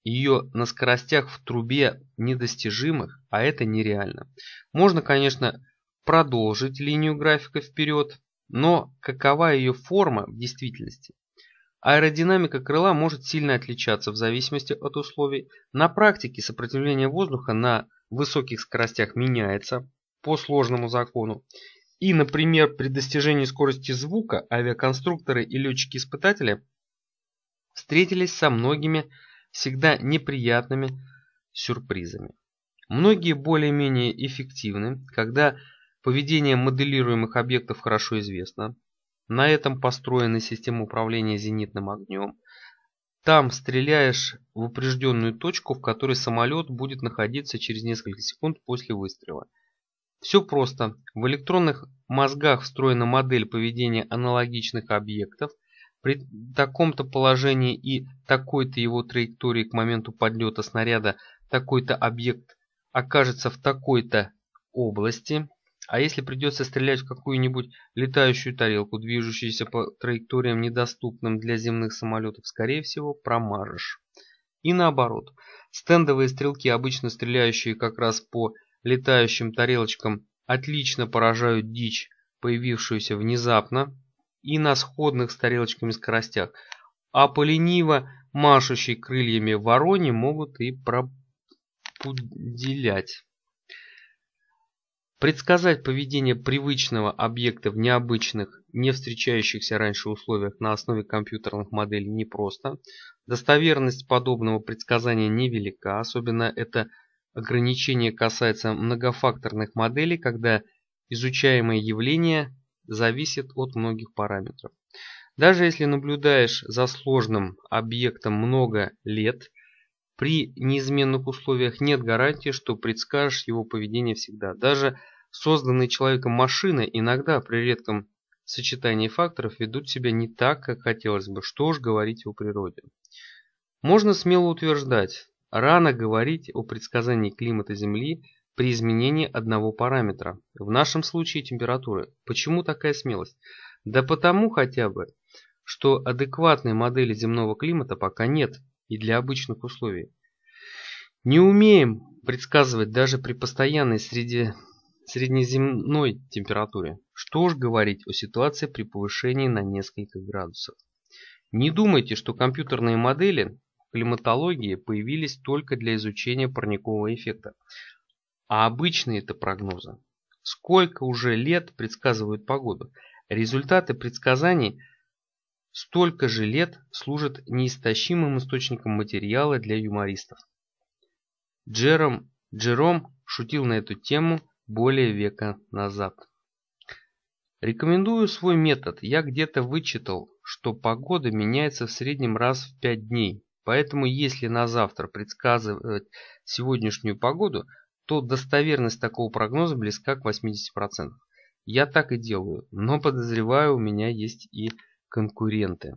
ее на скоростях в трубе недостижимых, а это нереально. Можно, конечно, продолжить линию графика вперед, но какова ее форма в действительности? Аэродинамика крыла может сильно отличаться в зависимости от условий. На практике сопротивление воздуха на высоких скоростях меняется по сложному закону. И, например, при достижении скорости звука авиаконструкторы и летчики-испытатели встретились со многими всегда неприятными сюрпризами. Многие более-менее эффективны, когда Поведение моделируемых объектов хорошо известно. На этом построена система управления зенитным огнем. Там стреляешь в упрежденную точку, в которой самолет будет находиться через несколько секунд после выстрела. Все просто. В электронных мозгах встроена модель поведения аналогичных объектов. При таком-то положении и такой-то его траектории к моменту подлета снаряда такой-то объект окажется в такой-то области. А если придется стрелять в какую-нибудь летающую тарелку, движущуюся по траекториям, недоступным для земных самолетов, скорее всего, промажешь. И наоборот, стендовые стрелки, обычно стреляющие как раз по летающим тарелочкам, отлично поражают дичь, появившуюся внезапно, и на сходных с тарелочками скоростях. А по лениво машущей крыльями вороне могут и пропуделять. Предсказать поведение привычного объекта в необычных, не встречающихся раньше условиях на основе компьютерных моделей непросто. Достоверность подобного предсказания невелика, особенно это ограничение касается многофакторных моделей, когда изучаемое явление зависит от многих параметров. Даже если наблюдаешь за сложным объектом много лет, при неизменных условиях нет гарантии, что предскажешь его поведение всегда. Даже Созданные человеком машины иногда при редком сочетании факторов ведут себя не так, как хотелось бы, что уж говорить о природе. Можно смело утверждать, рано говорить о предсказании климата Земли при изменении одного параметра, в нашем случае температуры. Почему такая смелость? Да потому хотя бы, что адекватной модели земного климата пока нет и для обычных условий. Не умеем предсказывать даже при постоянной среде среднеземной температуре. Что ж говорить о ситуации при повышении на несколько градусов. Не думайте, что компьютерные модели климатологии появились только для изучения парникового эффекта. А обычные это прогнозы. Сколько уже лет предсказывают погоду? Результаты предсказаний столько же лет служат неистощимым источником материала для юмористов. Джером, Джером шутил на эту тему – более века назад. Рекомендую свой метод. Я где-то вычитал, что погода меняется в среднем раз в 5 дней. Поэтому если на завтра предсказывать сегодняшнюю погоду, то достоверность такого прогноза близка к 80%. Я так и делаю, но подозреваю, у меня есть и конкуренты.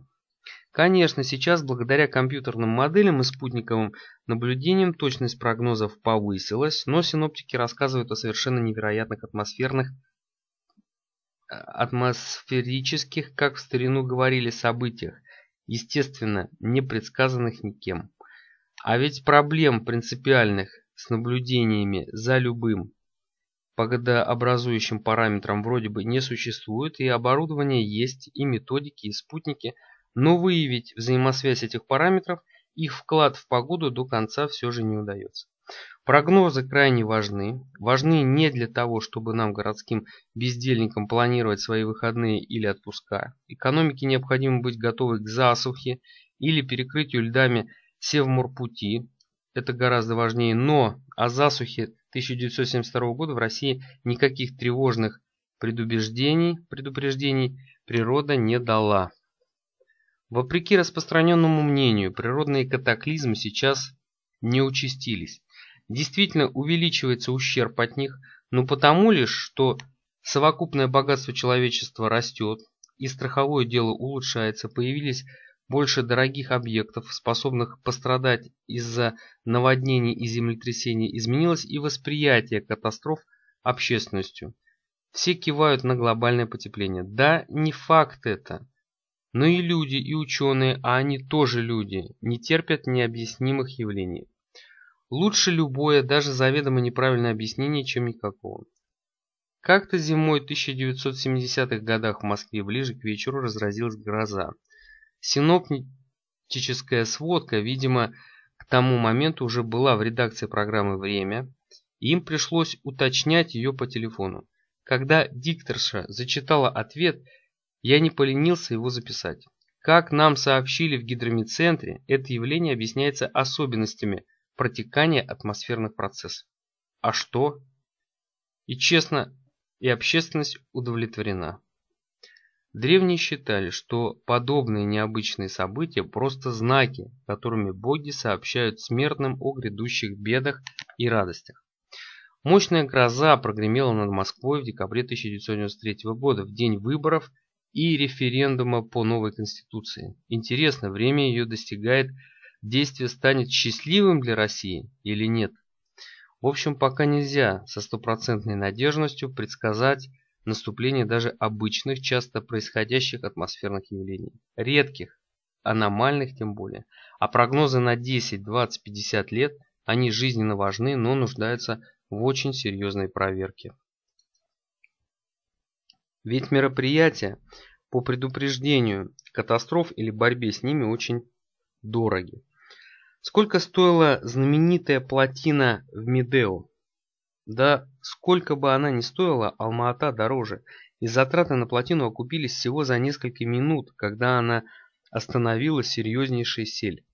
Конечно, сейчас благодаря компьютерным моделям и спутниковым наблюдениям точность прогнозов повысилась, но синоптики рассказывают о совершенно невероятных атмосферных, э, атмосферических, как в старину говорили, событиях, естественно, непредсказанных никем. А ведь проблем принципиальных с наблюдениями за любым погодообразующим параметром вроде бы не существует, и оборудование есть, и методики, и спутники – но выявить взаимосвязь этих параметров, их вклад в погоду до конца все же не удается. Прогнозы крайне важны. Важны не для того, чтобы нам, городским бездельникам, планировать свои выходные или отпуска. Экономике необходимо быть готовой к засухе или перекрытию льдами Севморпути. Это гораздо важнее. Но о засухе 1972 года в России никаких тревожных предубеждений, предупреждений природа не дала. Вопреки распространенному мнению, природные катаклизмы сейчас не участились. Действительно увеличивается ущерб от них, но потому лишь, что совокупное богатство человечества растет и страховое дело улучшается, появились больше дорогих объектов, способных пострадать из-за наводнений и землетрясений, изменилось и восприятие катастроф общественностью. Все кивают на глобальное потепление. Да, не факт это. Но и люди, и ученые, а они тоже люди, не терпят необъяснимых явлений. Лучше любое, даже заведомо неправильное объяснение, чем никакого. Как-то зимой в 1970-х годах в Москве ближе к вечеру разразилась гроза. Синоптическая сводка, видимо, к тому моменту уже была в редакции программы «Время», и им пришлось уточнять ее по телефону. Когда дикторша зачитала ответ – я не поленился его записать. Как нам сообщили в гидромедцентре, это явление объясняется особенностями протекания атмосферных процессов. А что? И честно, и общественность удовлетворена. Древние считали, что подобные необычные события просто знаки, которыми боги сообщают смертным о грядущих бедах и радостях. Мощная гроза прогремела над Москвой в декабре 1993 года, в день выборов и референдума по новой конституции. Интересно, время ее достигает, действие станет счастливым для России или нет? В общем, пока нельзя со стопроцентной надежностью предсказать наступление даже обычных, часто происходящих атмосферных явлений. Редких, аномальных тем более. А прогнозы на 10, 20, 50 лет, они жизненно важны, но нуждаются в очень серьезной проверке. Ведь мероприятия по предупреждению катастроф или борьбе с ними очень дороги. Сколько стоила знаменитая плотина в Медео? Да сколько бы она ни стоила, Алма-Ата дороже. И затраты на плотину окупились всего за несколько минут, когда она остановила серьезнейший сель.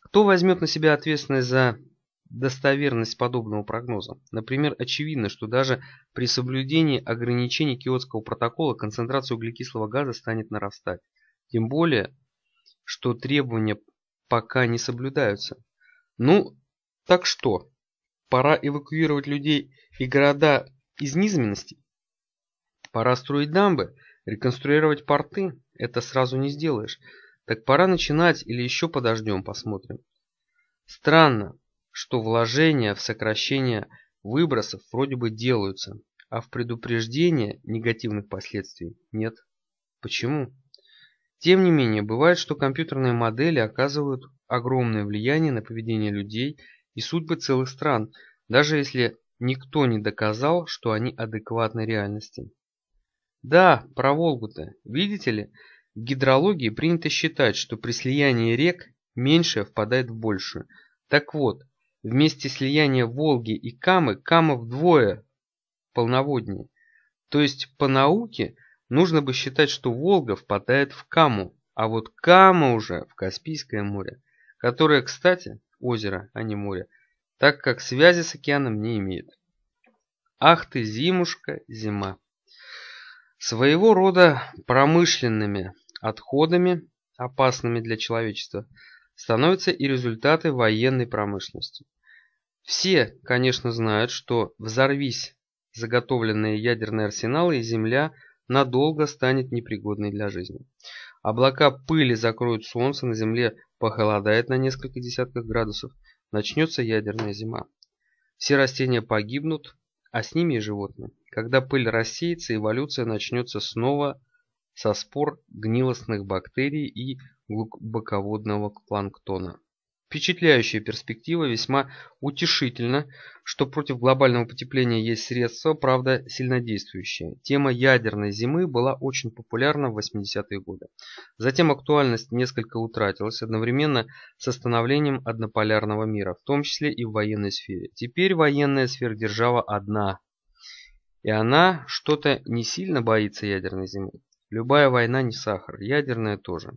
Кто возьмет на себя ответственность за достоверность подобного прогноза. Например, очевидно, что даже при соблюдении ограничений Киотского протокола концентрация углекислого газа станет нарастать. Тем более, что требования пока не соблюдаются. Ну, так что, пора эвакуировать людей и города из низменности? Пора строить дамбы, реконструировать порты? Это сразу не сделаешь. Так пора начинать или еще подождем, посмотрим. Странно, что вложения в сокращение выбросов вроде бы делаются, а в предупреждение негативных последствий нет. Почему? Тем не менее, бывает, что компьютерные модели оказывают огромное влияние на поведение людей и судьбы целых стран, даже если никто не доказал, что они адекватны реальности. Да, про Волгу-то. Видите ли, в гидрологии принято считать, что при слиянии рек меньшее впадает в большую. Так вот, в месте слияния Волги и Камы Кама вдвое полноводнее. То есть по науке нужно бы считать, что Волга впадает в Каму, а вот Кама уже в Каспийское море, которое, кстати, озеро, а не море, так как связи с океаном не имеет. Ах ты, зимушка, зима. Своего рода промышленными отходами, опасными для человечества, становятся и результаты военной промышленности. Все, конечно, знают, что взорвись заготовленные ядерные арсеналы, и Земля надолго станет непригодной для жизни. Облака пыли закроют солнце, на Земле похолодает на несколько десятков градусов, начнется ядерная зима. Все растения погибнут, а с ними и животные. Когда пыль рассеется, эволюция начнется снова со спор гнилостных бактерий и глубоководного планктона. Впечатляющая перспектива, весьма утешительно, что против глобального потепления есть средства, правда сильнодействующие. Тема ядерной зимы была очень популярна в 80-е годы. Затем актуальность несколько утратилась одновременно с остановлением однополярного мира, в том числе и в военной сфере. Теперь военная сверхдержава одна. И она что-то не сильно боится ядерной зимы. Любая война не сахар, ядерная тоже.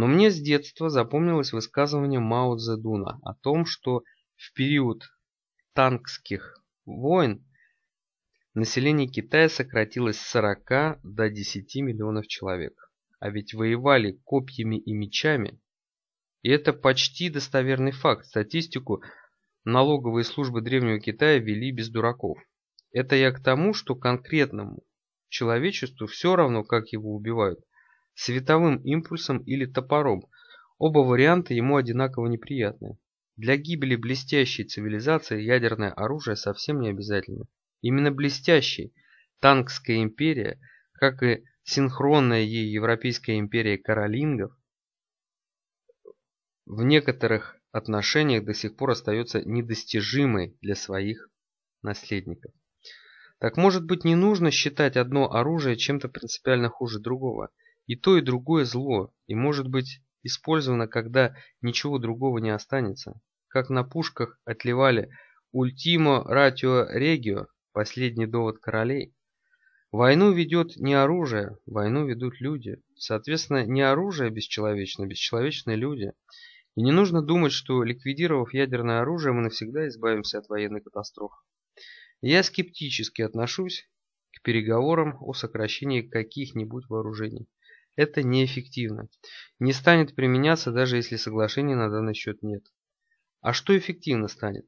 Но мне с детства запомнилось высказывание Мао Цзэдуна о том, что в период танкских войн население Китая сократилось с 40 до 10 миллионов человек. А ведь воевали копьями и мечами. И это почти достоверный факт. Статистику налоговые службы Древнего Китая вели без дураков. Это я к тому, что конкретному человечеству все равно, как его убивают световым импульсом или топором. Оба варианта ему одинаково неприятны. Для гибели блестящей цивилизации ядерное оружие совсем не обязательно. Именно блестящей танкская империя, как и синхронная ей Европейская империя каролингов, в некоторых отношениях до сих пор остается недостижимой для своих наследников. Так может быть не нужно считать одно оружие чем-то принципиально хуже другого – и то, и другое зло, и может быть использовано, когда ничего другого не останется. Как на пушках отливали «Ultimo ratio regio» – последний довод королей. Войну ведет не оружие, войну ведут люди. Соответственно, не оружие бесчеловечно, бесчеловечные люди. И не нужно думать, что ликвидировав ядерное оружие, мы навсегда избавимся от военной катастрофы. Я скептически отношусь к переговорам о сокращении каких-нибудь вооружений. Это неэффективно. Не станет применяться, даже если соглашения на данный счет нет. А что эффективно станет?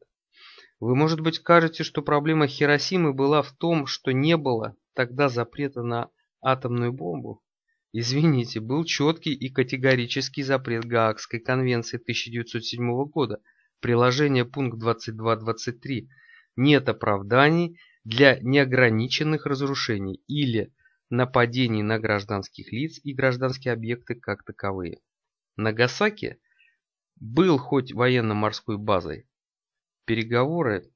Вы, может быть, скажете, что проблема Хиросимы была в том, что не было тогда запрета на атомную бомбу? Извините, был четкий и категорический запрет Гаагской конвенции 1907 года, приложение пункт 22.23. Нет оправданий для неограниченных разрушений или нападений на гражданских лиц и гражданские объекты как таковые. Нагасаки был хоть военно-морской базой. Переговоры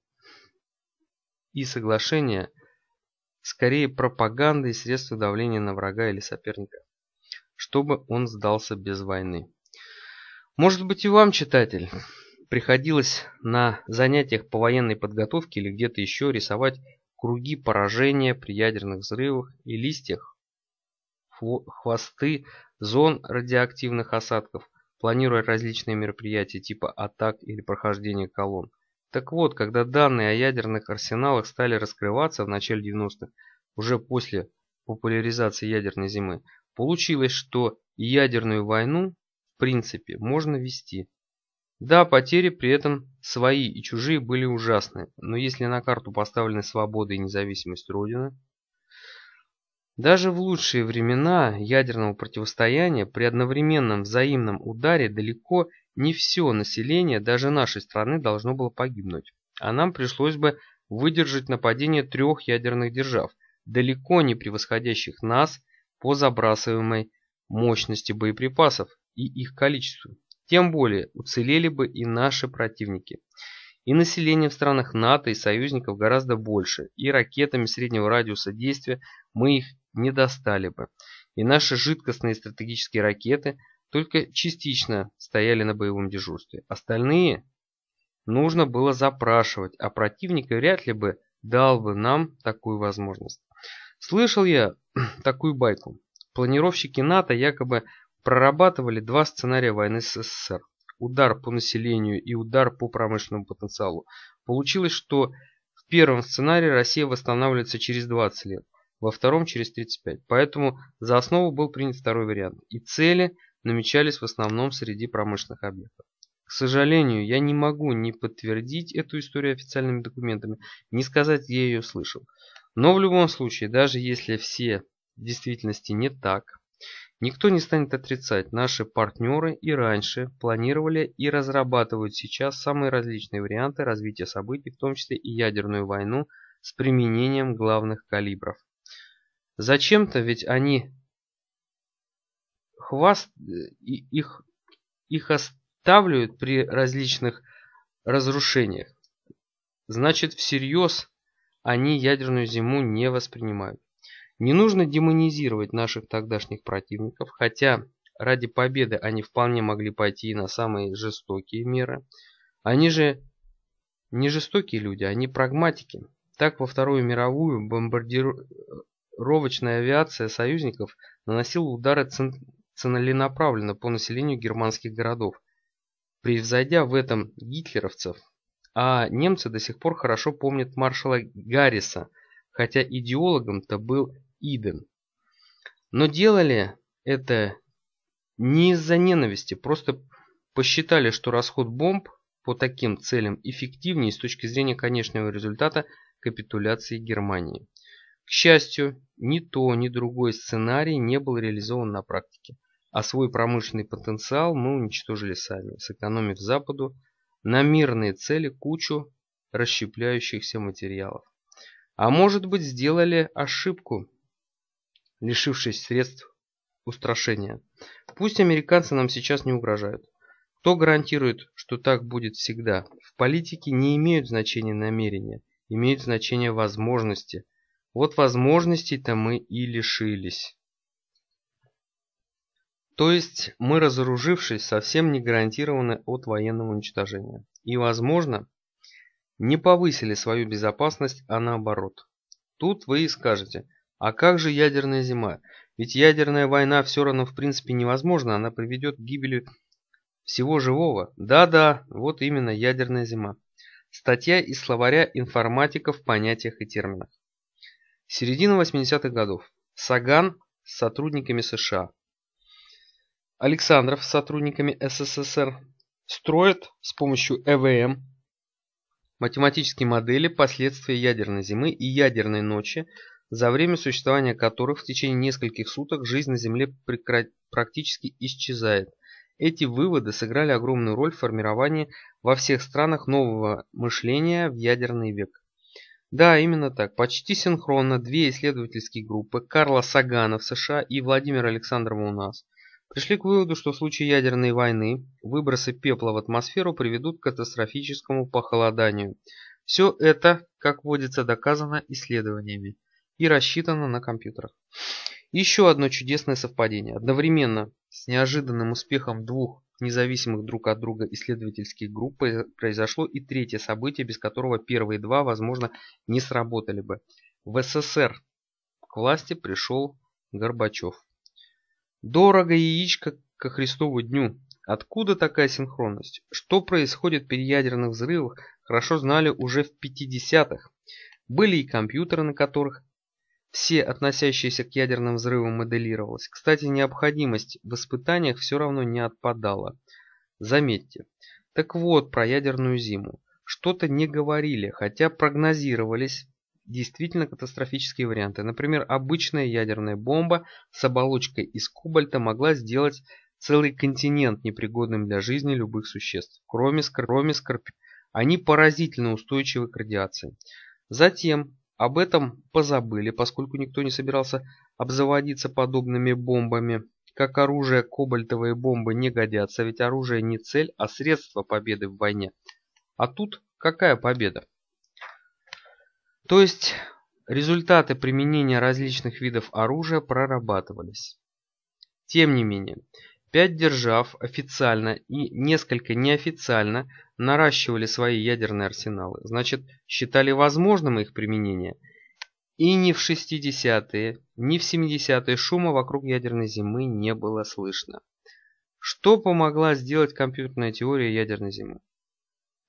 и соглашения скорее пропаганда и средства давления на врага или соперника, чтобы он сдался без войны. Может быть и вам, читатель, приходилось на занятиях по военной подготовке или где-то еще рисовать круги поражения при ядерных взрывах и листьях, хвосты зон радиоактивных осадков, планируя различные мероприятия типа атак или прохождения колонн. Так вот, когда данные о ядерных арсеналах стали раскрываться в начале 90-х, уже после популяризации ядерной зимы, получилось, что ядерную войну в принципе можно вести. Да, потери при этом свои и чужие были ужасны, но если на карту поставлены свобода и независимость Родины... Даже в лучшие времена ядерного противостояния при одновременном взаимном ударе далеко не все население даже нашей страны должно было погибнуть, а нам пришлось бы выдержать нападение трех ядерных держав, далеко не превосходящих нас по забрасываемой мощности боеприпасов и их количеству. Тем более уцелели бы и наши противники. И население в странах НАТО и союзников гораздо больше, и ракетами среднего радиуса действия мы их не достали бы. И наши жидкостные стратегические ракеты только частично стояли на боевом дежурстве. Остальные нужно было запрашивать, а противник вряд ли бы дал бы нам такую возможность. Слышал я такую байку. Планировщики НАТО якобы прорабатывали два сценария войны с СССР. Удар по населению и удар по промышленному потенциалу. Получилось, что в первом сценарии Россия восстанавливается через 20 лет, во втором через 35. Поэтому за основу был принят второй вариант. И цели намечались в основном среди промышленных объектов. К сожалению, я не могу не подтвердить эту историю официальными документами, не сказать, я ее слышал. Но в любом случае, даже если все в действительности не так, Никто не станет отрицать, наши партнеры и раньше планировали и разрабатывают сейчас самые различные варианты развития событий, в том числе и ядерную войну с применением главных калибров. Зачем-то ведь они хваст, э, их, их оставляют при различных разрушениях. Значит, всерьез они ядерную зиму не воспринимают. Не нужно демонизировать наших тогдашних противников, хотя ради победы они вполне могли пойти на самые жестокие меры. Они же не жестокие люди, они прагматики. Так во Вторую мировую бомбардировочная авиация союзников наносила удары целенаправленно по населению германских городов, превзойдя в этом гитлеровцев. А немцы до сих пор хорошо помнят маршала Гарриса, хотя идеологом-то был Иден. Но делали это не из-за ненависти, просто посчитали, что расход бомб по таким целям эффективнее с точки зрения конечного результата капитуляции Германии. К счастью, ни то, ни другой сценарий не был реализован на практике, а свой промышленный потенциал мы уничтожили сами, сэкономив Западу на мирные цели кучу расщепляющихся материалов. А может быть сделали ошибку лишившись средств устрашения. Пусть американцы нам сейчас не угрожают. Кто гарантирует, что так будет всегда? В политике не имеют значения намерения, имеют значение возможности. Вот возможностей-то мы и лишились. То есть мы, разоружившись, совсем не гарантированы от военного уничтожения. И, возможно, не повысили свою безопасность, а наоборот. Тут вы и скажете, а как же ядерная зима? Ведь ядерная война все равно в принципе невозможна, она приведет к гибели всего живого. Да-да, вот именно ядерная зима. Статья из словаря информатика в понятиях и терминах. Середина 80-х годов. Саган с сотрудниками США. Александров с сотрудниками СССР строят с помощью ЭВМ математические модели последствия ядерной зимы и ядерной ночи за время существования которых в течение нескольких суток жизнь на Земле практически исчезает. Эти выводы сыграли огромную роль в формировании во всех странах нового мышления в ядерный век. Да, именно так. Почти синхронно две исследовательские группы, Карла Сагана в США и Владимира Александрова у нас, пришли к выводу, что в случае ядерной войны выбросы пепла в атмосферу приведут к катастрофическому похолоданию. Все это, как водится, доказано исследованиями и рассчитана на компьютерах. Еще одно чудесное совпадение. Одновременно с неожиданным успехом двух независимых друг от друга исследовательских групп произошло и третье событие, без которого первые два, возможно, не сработали бы. В СССР к власти пришел Горбачев. Дорого яичко ко Христову дню. Откуда такая синхронность? Что происходит при ядерных взрывах, хорошо знали уже в 50-х. Были и компьютеры, на которых все относящиеся к ядерным взрывам моделировалось. Кстати, необходимость в испытаниях все равно не отпадала. Заметьте. Так вот, про ядерную зиму. Что-то не говорили, хотя прогнозировались действительно катастрофические варианты. Например, обычная ядерная бомба с оболочкой из кобальта могла сделать целый континент непригодным для жизни любых существ, кроме, кроме скорпионов. Они поразительно устойчивы к радиации. Затем, об этом позабыли, поскольку никто не собирался обзаводиться подобными бомбами. Как оружие кобальтовые бомбы не годятся, ведь оружие не цель, а средство победы в войне. А тут какая победа? То есть результаты применения различных видов оружия прорабатывались. Тем не менее, Пять держав официально и несколько неофициально наращивали свои ядерные арсеналы, значит, считали возможным их применение. И ни в 60-е, ни в 70-е шума вокруг ядерной зимы не было слышно. Что помогла сделать компьютерная теория ядерной зимы?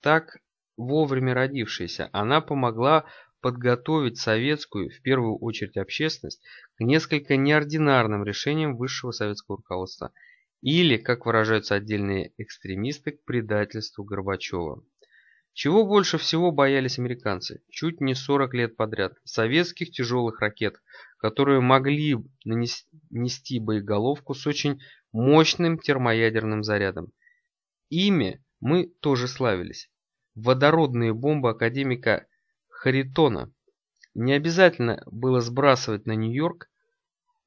Так вовремя родившаяся, она помогла подготовить советскую, в первую очередь общественность, к несколько неординарным решениям высшего советского руководства – или, как выражаются отдельные экстремисты, к предательству Горбачева. Чего больше всего боялись американцы? Чуть не 40 лет подряд. Советских тяжелых ракет, которые могли нанести боеголовку с очень мощным термоядерным зарядом. Ими мы тоже славились. Водородные бомбы академика Харитона. Не обязательно было сбрасывать на Нью-Йорк,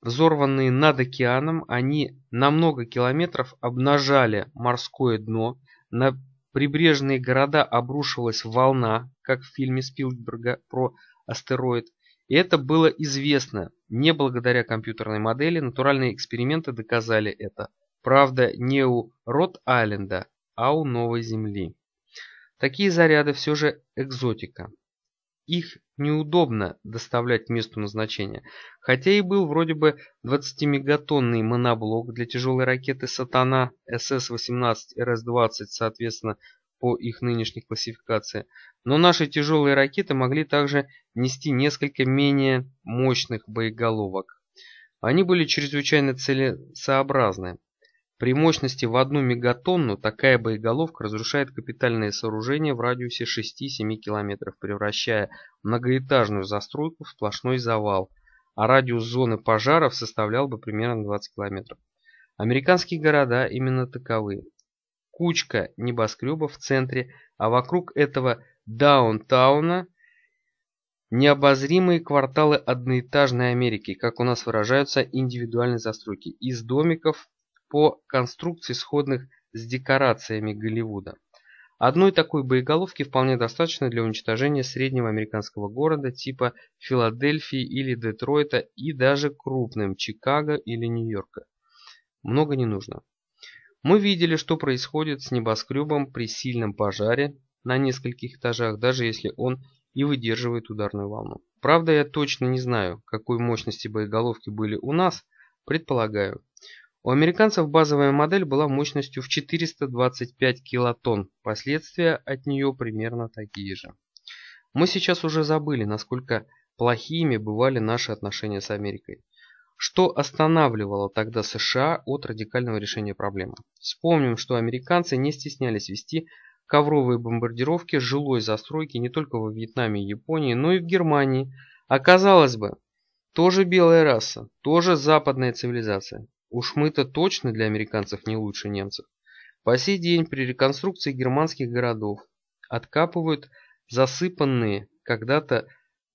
Взорванные над океаном, они на много километров обнажали морское дно, на прибрежные города обрушилась волна, как в фильме Спилберга про астероид. И это было известно. Не благодаря компьютерной модели, натуральные эксперименты доказали это. Правда, не у Рот-Айленда, а у Новой Земли. Такие заряды все же экзотика их неудобно доставлять к месту назначения. Хотя и был вроде бы 20-мегатонный моноблок для тяжелой ракеты «Сатана» СС-18 РС-20, соответственно, по их нынешней классификации. Но наши тяжелые ракеты могли также нести несколько менее мощных боеголовок. Они были чрезвычайно целесообразны. При мощности в одну мегатонну такая боеголовка разрушает капитальные сооружения в радиусе 6-7 километров, превращая многоэтажную застройку в сплошной завал, а радиус зоны пожаров составлял бы примерно 20 километров. Американские города именно таковы. Кучка небоскребов в центре, а вокруг этого даунтауна необозримые кварталы одноэтажной Америки, как у нас выражаются, индивидуальные застройки, из домиков по конструкции сходных с декорациями Голливуда. Одной такой боеголовки вполне достаточно для уничтожения среднего американского города типа Филадельфии или Детройта и даже крупным Чикаго или Нью-Йорка. Много не нужно. Мы видели, что происходит с небоскребом при сильном пожаре на нескольких этажах, даже если он и выдерживает ударную волну. Правда, я точно не знаю, какой мощности боеголовки были у нас, предполагаю, у американцев базовая модель была мощностью в 425 килотонн, последствия от нее примерно такие же. Мы сейчас уже забыли, насколько плохими бывали наши отношения с Америкой. Что останавливало тогда США от радикального решения проблемы? Вспомним, что американцы не стеснялись вести ковровые бомбардировки жилой застройки не только во Вьетнаме и Японии, но и в Германии. Оказалось а бы, тоже белая раса, тоже западная цивилизация. Уж мы-то точно для американцев не лучше немцев. По сей день при реконструкции германских городов откапывают засыпанные когда-то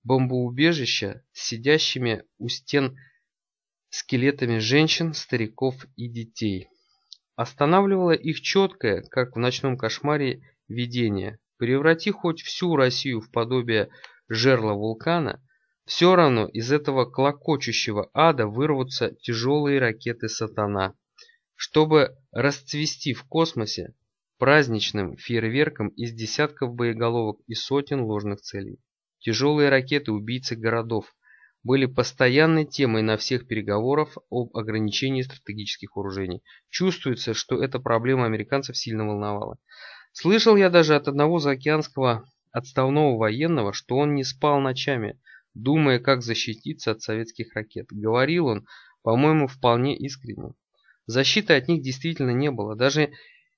бомбоубежища с сидящими у стен скелетами женщин, стариков и детей. Останавливало их четкое, как в ночном кошмаре, видение. Преврати хоть всю Россию в подобие жерла вулкана, все равно из этого клокочущего ада вырвутся тяжелые ракеты сатана, чтобы расцвести в космосе праздничным фейерверком из десятков боеголовок и сотен ложных целей. Тяжелые ракеты убийцы городов были постоянной темой на всех переговорах об ограничении стратегических вооружений. Чувствуется, что эта проблема американцев сильно волновала. Слышал я даже от одного заокеанского отставного военного, что он не спал ночами – думая, как защититься от советских ракет. Говорил он, по-моему, вполне искренне. Защиты от них действительно не было. Даже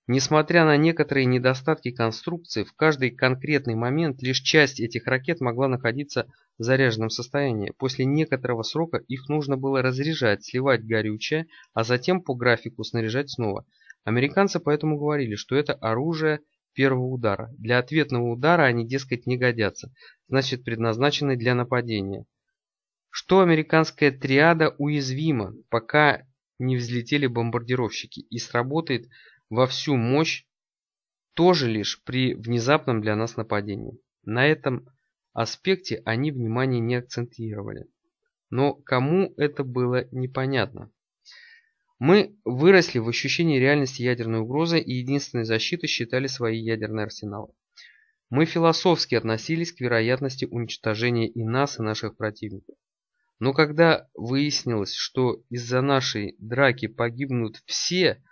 несмотря на некоторые недостатки конструкции, в каждый конкретный момент лишь часть этих ракет могла находиться в заряженном состоянии. После некоторого срока их нужно было разряжать, сливать горючее, а затем по графику снаряжать снова. Американцы поэтому говорили, что это оружие – первого удара. Для ответного удара они, дескать, не годятся, значит предназначены для нападения. Что американская триада уязвима, пока не взлетели бомбардировщики и сработает во всю мощь тоже лишь при внезапном для нас нападении. На этом аспекте они внимание не акцентировали. Но кому это было непонятно. Мы выросли в ощущении реальности ядерной угрозы и единственной защитой считали свои ядерные арсеналы. Мы философски относились к вероятности уничтожения и нас, и наших противников. Но когда выяснилось, что из-за нашей драки погибнут все,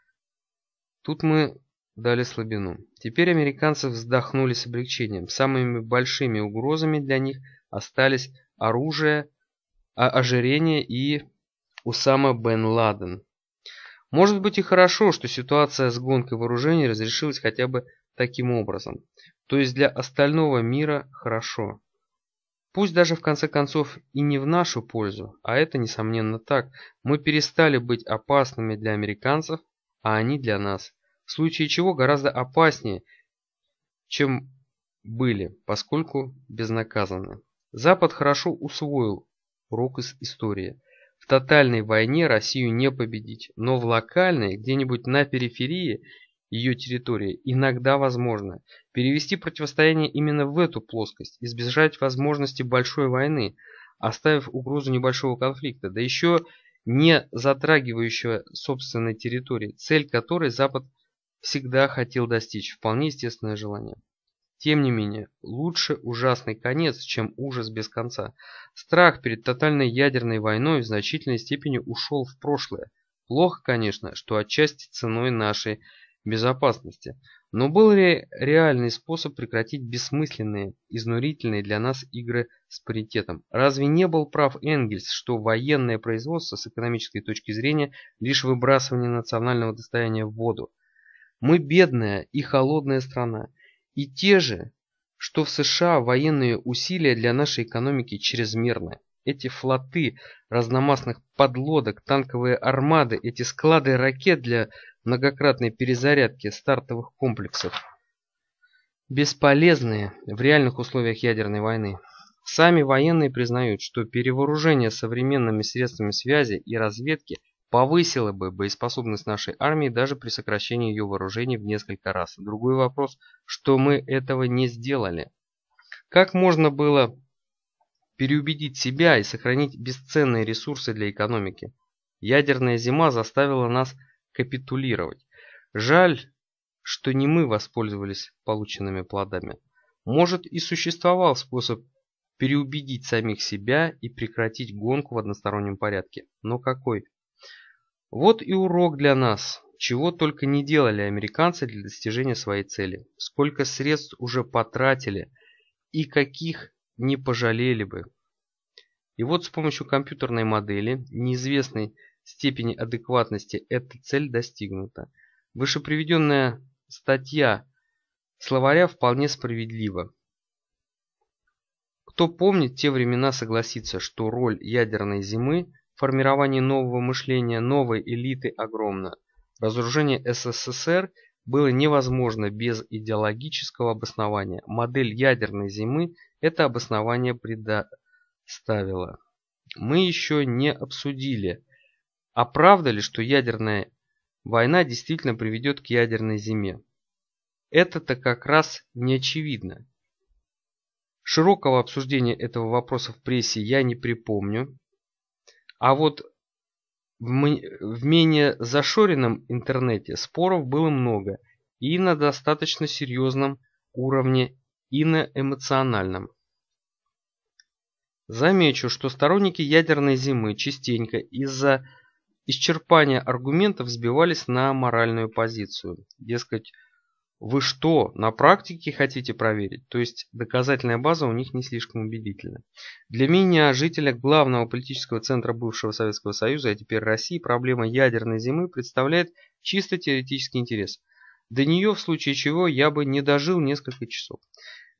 тут мы дали слабину. Теперь американцы вздохнули с облегчением. Самыми большими угрозами для них остались оружие, а, ожирение и Усама бен Ладен. Может быть и хорошо, что ситуация с гонкой вооружений разрешилась хотя бы таким образом. То есть для остального мира хорошо. Пусть даже в конце концов и не в нашу пользу, а это несомненно так, мы перестали быть опасными для американцев, а они для нас. В случае чего гораздо опаснее, чем были, поскольку безнаказанны. Запад хорошо усвоил урок из истории. В тотальной войне Россию не победить, но в локальной, где-нибудь на периферии ее территории, иногда возможно. Перевести противостояние именно в эту плоскость, избежать возможности большой войны, оставив угрозу небольшого конфликта, да еще не затрагивающего собственной территории, цель которой Запад всегда хотел достичь, вполне естественное желание. Тем не менее, лучше ужасный конец, чем ужас без конца. Страх перед тотальной ядерной войной в значительной степени ушел в прошлое. Плохо, конечно, что отчасти ценой нашей безопасности. Но был ли реальный способ прекратить бессмысленные, изнурительные для нас игры с паритетом? Разве не был прав Энгельс, что военное производство с экономической точки зрения лишь выбрасывание национального достояния в воду? Мы бедная и холодная страна и те же, что в США военные усилия для нашей экономики чрезмерны. Эти флоты разномастных подлодок, танковые армады, эти склады ракет для многократной перезарядки стартовых комплексов. Бесполезные в реальных условиях ядерной войны. Сами военные признают, что перевооружение современными средствами связи и разведки – повысила бы боеспособность нашей армии даже при сокращении ее вооружений в несколько раз. Другой вопрос, что мы этого не сделали. Как можно было переубедить себя и сохранить бесценные ресурсы для экономики? Ядерная зима заставила нас капитулировать. Жаль, что не мы воспользовались полученными плодами. Может и существовал способ переубедить самих себя и прекратить гонку в одностороннем порядке. Но какой? Вот и урок для нас, чего только не делали американцы для достижения своей цели, сколько средств уже потратили и каких не пожалели бы. И вот с помощью компьютерной модели неизвестной степени адекватности эта цель достигнута. Выше приведенная статья словаря вполне справедлива. Кто помнит те времена согласится, что роль ядерной зимы – формирование нового мышления, новой элиты огромно. Разоружение СССР было невозможно без идеологического обоснования. Модель ядерной зимы это обоснование предоставила. Мы еще не обсудили, а правда ли, что ядерная война действительно приведет к ядерной зиме. Это-то как раз не очевидно. Широкого обсуждения этого вопроса в прессе я не припомню. А вот в менее зашоренном интернете споров было много и на достаточно серьезном уровне, и на эмоциональном. Замечу, что сторонники ядерной зимы частенько из-за исчерпания аргументов сбивались на моральную позицию. Дескать, вы что, на практике хотите проверить? То есть доказательная база у них не слишком убедительна. Для меня, жителя главного политического центра бывшего Советского Союза, а теперь России, проблема ядерной зимы представляет чисто теоретический интерес. До нее, в случае чего, я бы не дожил несколько часов.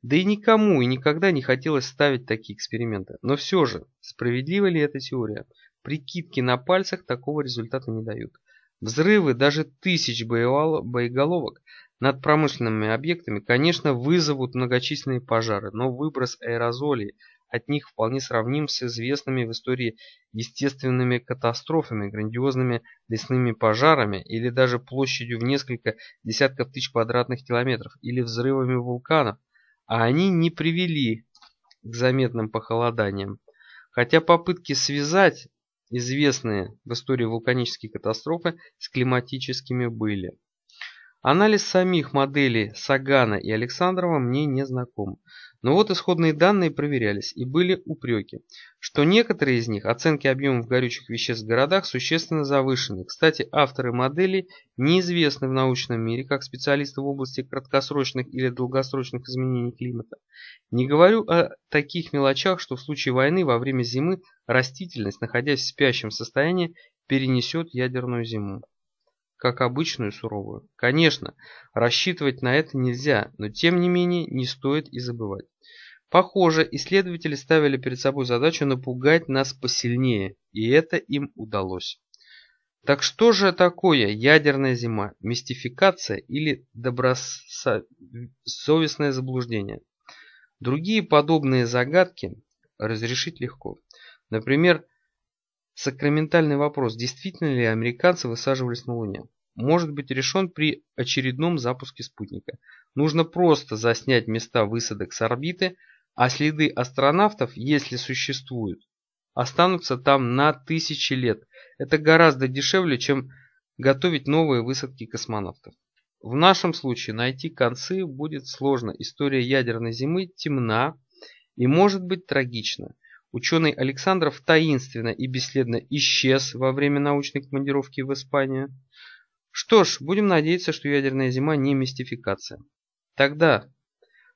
Да и никому и никогда не хотелось ставить такие эксперименты. Но все же, справедлива ли эта теория? Прикидки на пальцах такого результата не дают. Взрывы даже тысяч боеголовок над промышленными объектами, конечно, вызовут многочисленные пожары, но выброс аэрозолей от них вполне сравним с известными в истории естественными катастрофами, грандиозными лесными пожарами или даже площадью в несколько десятков тысяч квадратных километров или взрывами вулканов, а они не привели к заметным похолоданиям. Хотя попытки связать известные в истории вулканические катастрофы с климатическими были. Анализ самих моделей Сагана и Александрова мне не знаком. Но вот исходные данные проверялись и были упреки, что некоторые из них оценки объемов горючих веществ в городах существенно завышены. Кстати, авторы моделей неизвестны в научном мире как специалисты в области краткосрочных или долгосрочных изменений климата. Не говорю о таких мелочах, что в случае войны во время зимы растительность, находясь в спящем состоянии, перенесет ядерную зиму как обычную суровую. Конечно, рассчитывать на это нельзя, но тем не менее не стоит и забывать. Похоже, исследователи ставили перед собой задачу напугать нас посильнее, и это им удалось. Так что же такое ядерная зима, мистификация или добросовестное заблуждение? Другие подобные загадки разрешить легко. Например, Сакраментальный вопрос, действительно ли американцы высаживались на Луне, может быть решен при очередном запуске спутника. Нужно просто заснять места высадок с орбиты, а следы астронавтов, если существуют, останутся там на тысячи лет. Это гораздо дешевле, чем готовить новые высадки космонавтов. В нашем случае найти концы будет сложно. История ядерной зимы темна и может быть трагична. Ученый Александров таинственно и бесследно исчез во время научной командировки в Испанию. Что ж, будем надеяться, что ядерная зима не мистификация. Тогда,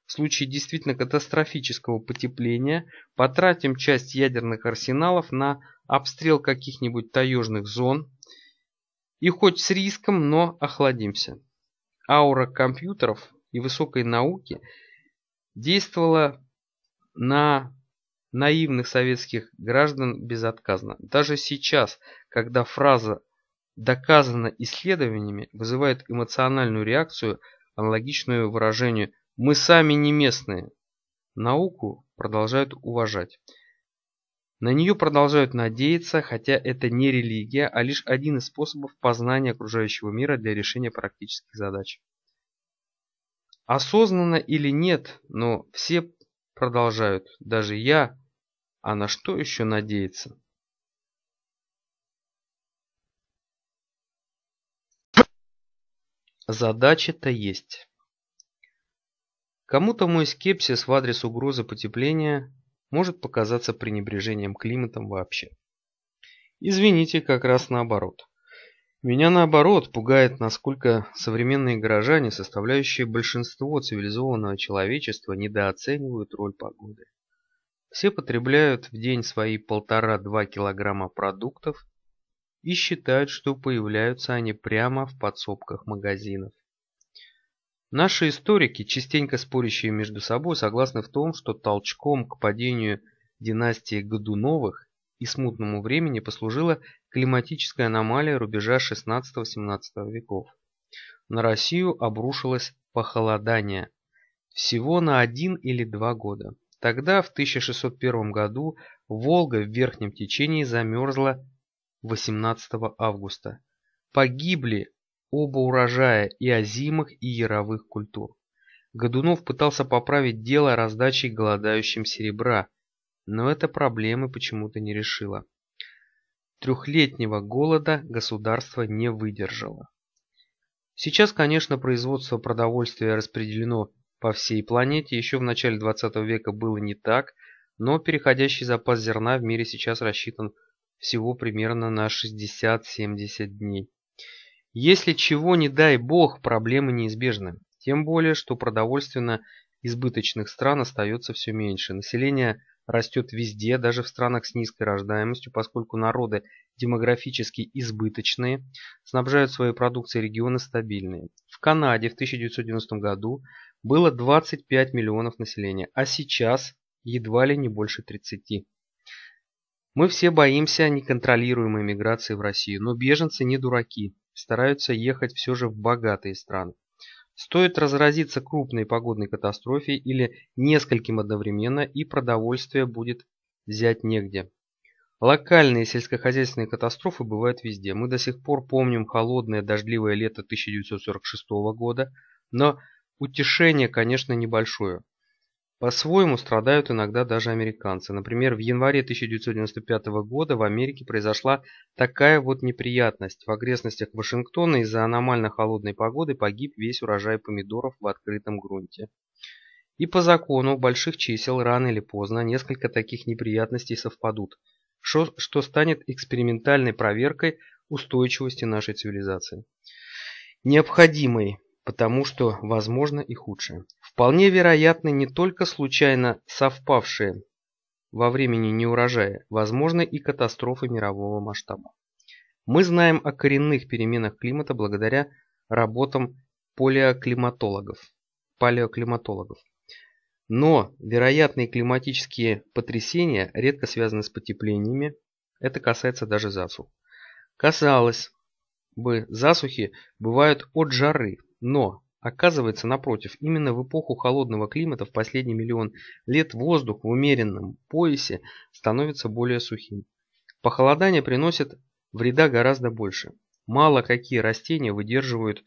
в случае действительно катастрофического потепления, потратим часть ядерных арсеналов на обстрел каких-нибудь таежных зон и хоть с риском, но охладимся. Аура компьютеров и высокой науки действовала на наивных советских граждан безотказно. Даже сейчас, когда фраза «доказано исследованиями» вызывает эмоциональную реакцию, аналогичную выражению «мы сами не местные». Науку продолжают уважать. На нее продолжают надеяться, хотя это не религия, а лишь один из способов познания окружающего мира для решения практических задач. Осознанно или нет, но все продолжают, даже я, а на что еще надеяться? Задача-то есть. Кому-то мой скепсис в адрес угрозы потепления может показаться пренебрежением климатом вообще. Извините, как раз наоборот. Меня наоборот пугает, насколько современные горожане, составляющие большинство цивилизованного человечества, недооценивают роль погоды. Все потребляют в день свои полтора-два килограмма продуктов и считают, что появляются они прямо в подсобках магазинов. Наши историки, частенько спорящие между собой, согласны в том, что толчком к падению династии Годуновых и смутному времени послужила климатическая аномалия рубежа 16-17 веков. На Россию обрушилось похолодание всего на один или два года. Тогда, в 1601 году, Волга в верхнем течении замерзла 18 августа. Погибли оба урожая и озимых, и яровых культур. Годунов пытался поправить дело раздачей голодающим серебра – но эта проблема почему-то не решила. Трехлетнего голода государство не выдержало. Сейчас, конечно, производство продовольствия распределено по всей планете, еще в начале 20 века было не так, но переходящий запас зерна в мире сейчас рассчитан всего примерно на 60-70 дней. Если чего, не дай бог, проблемы неизбежны. Тем более, что продовольственно избыточных стран остается все меньше. Население растет везде, даже в странах с низкой рождаемостью, поскольку народы демографически избыточные, снабжают своей продукцией регионы стабильные. В Канаде в 1990 году было 25 миллионов населения, а сейчас едва ли не больше 30. Мы все боимся неконтролируемой миграции в Россию, но беженцы не дураки, стараются ехать все же в богатые страны. Стоит разразиться крупной погодной катастрофе или нескольким одновременно, и продовольствие будет взять негде. Локальные сельскохозяйственные катастрофы бывают везде. Мы до сих пор помним холодное дождливое лето 1946 года, но утешение, конечно, небольшое. По-своему страдают иногда даже американцы. Например, в январе 1995 года в Америке произошла такая вот неприятность. В окрестностях Вашингтона из-за аномально холодной погоды погиб весь урожай помидоров в открытом грунте. И по закону больших чисел рано или поздно несколько таких неприятностей совпадут, что, что станет экспериментальной проверкой устойчивости нашей цивилизации. Необходимой, потому что возможно и худшее. Вполне вероятны не только случайно совпавшие во времени неурожая, возможно и катастрофы мирового масштаба. Мы знаем о коренных переменах климата благодаря работам палеоклиматологов. палеоклиматологов. Но вероятные климатические потрясения редко связаны с потеплениями, это касается даже засух. Казалось бы, засухи бывают от жары, но Оказывается, напротив, именно в эпоху холодного климата в последний миллион лет воздух в умеренном поясе становится более сухим. Похолодание приносит вреда гораздо больше. Мало какие растения выдерживают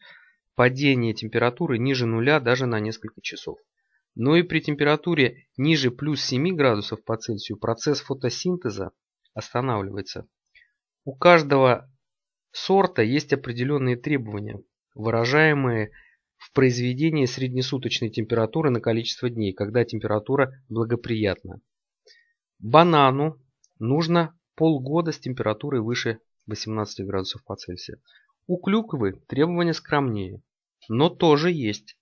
падение температуры ниже нуля даже на несколько часов. Но и при температуре ниже плюс 7 градусов по Цельсию процесс фотосинтеза останавливается. У каждого сорта есть определенные требования, выражаемые в произведении среднесуточной температуры на количество дней, когда температура благоприятна. Банану нужно полгода с температурой выше 18 градусов по Цельсию. У клюквы требования скромнее, но тоже есть.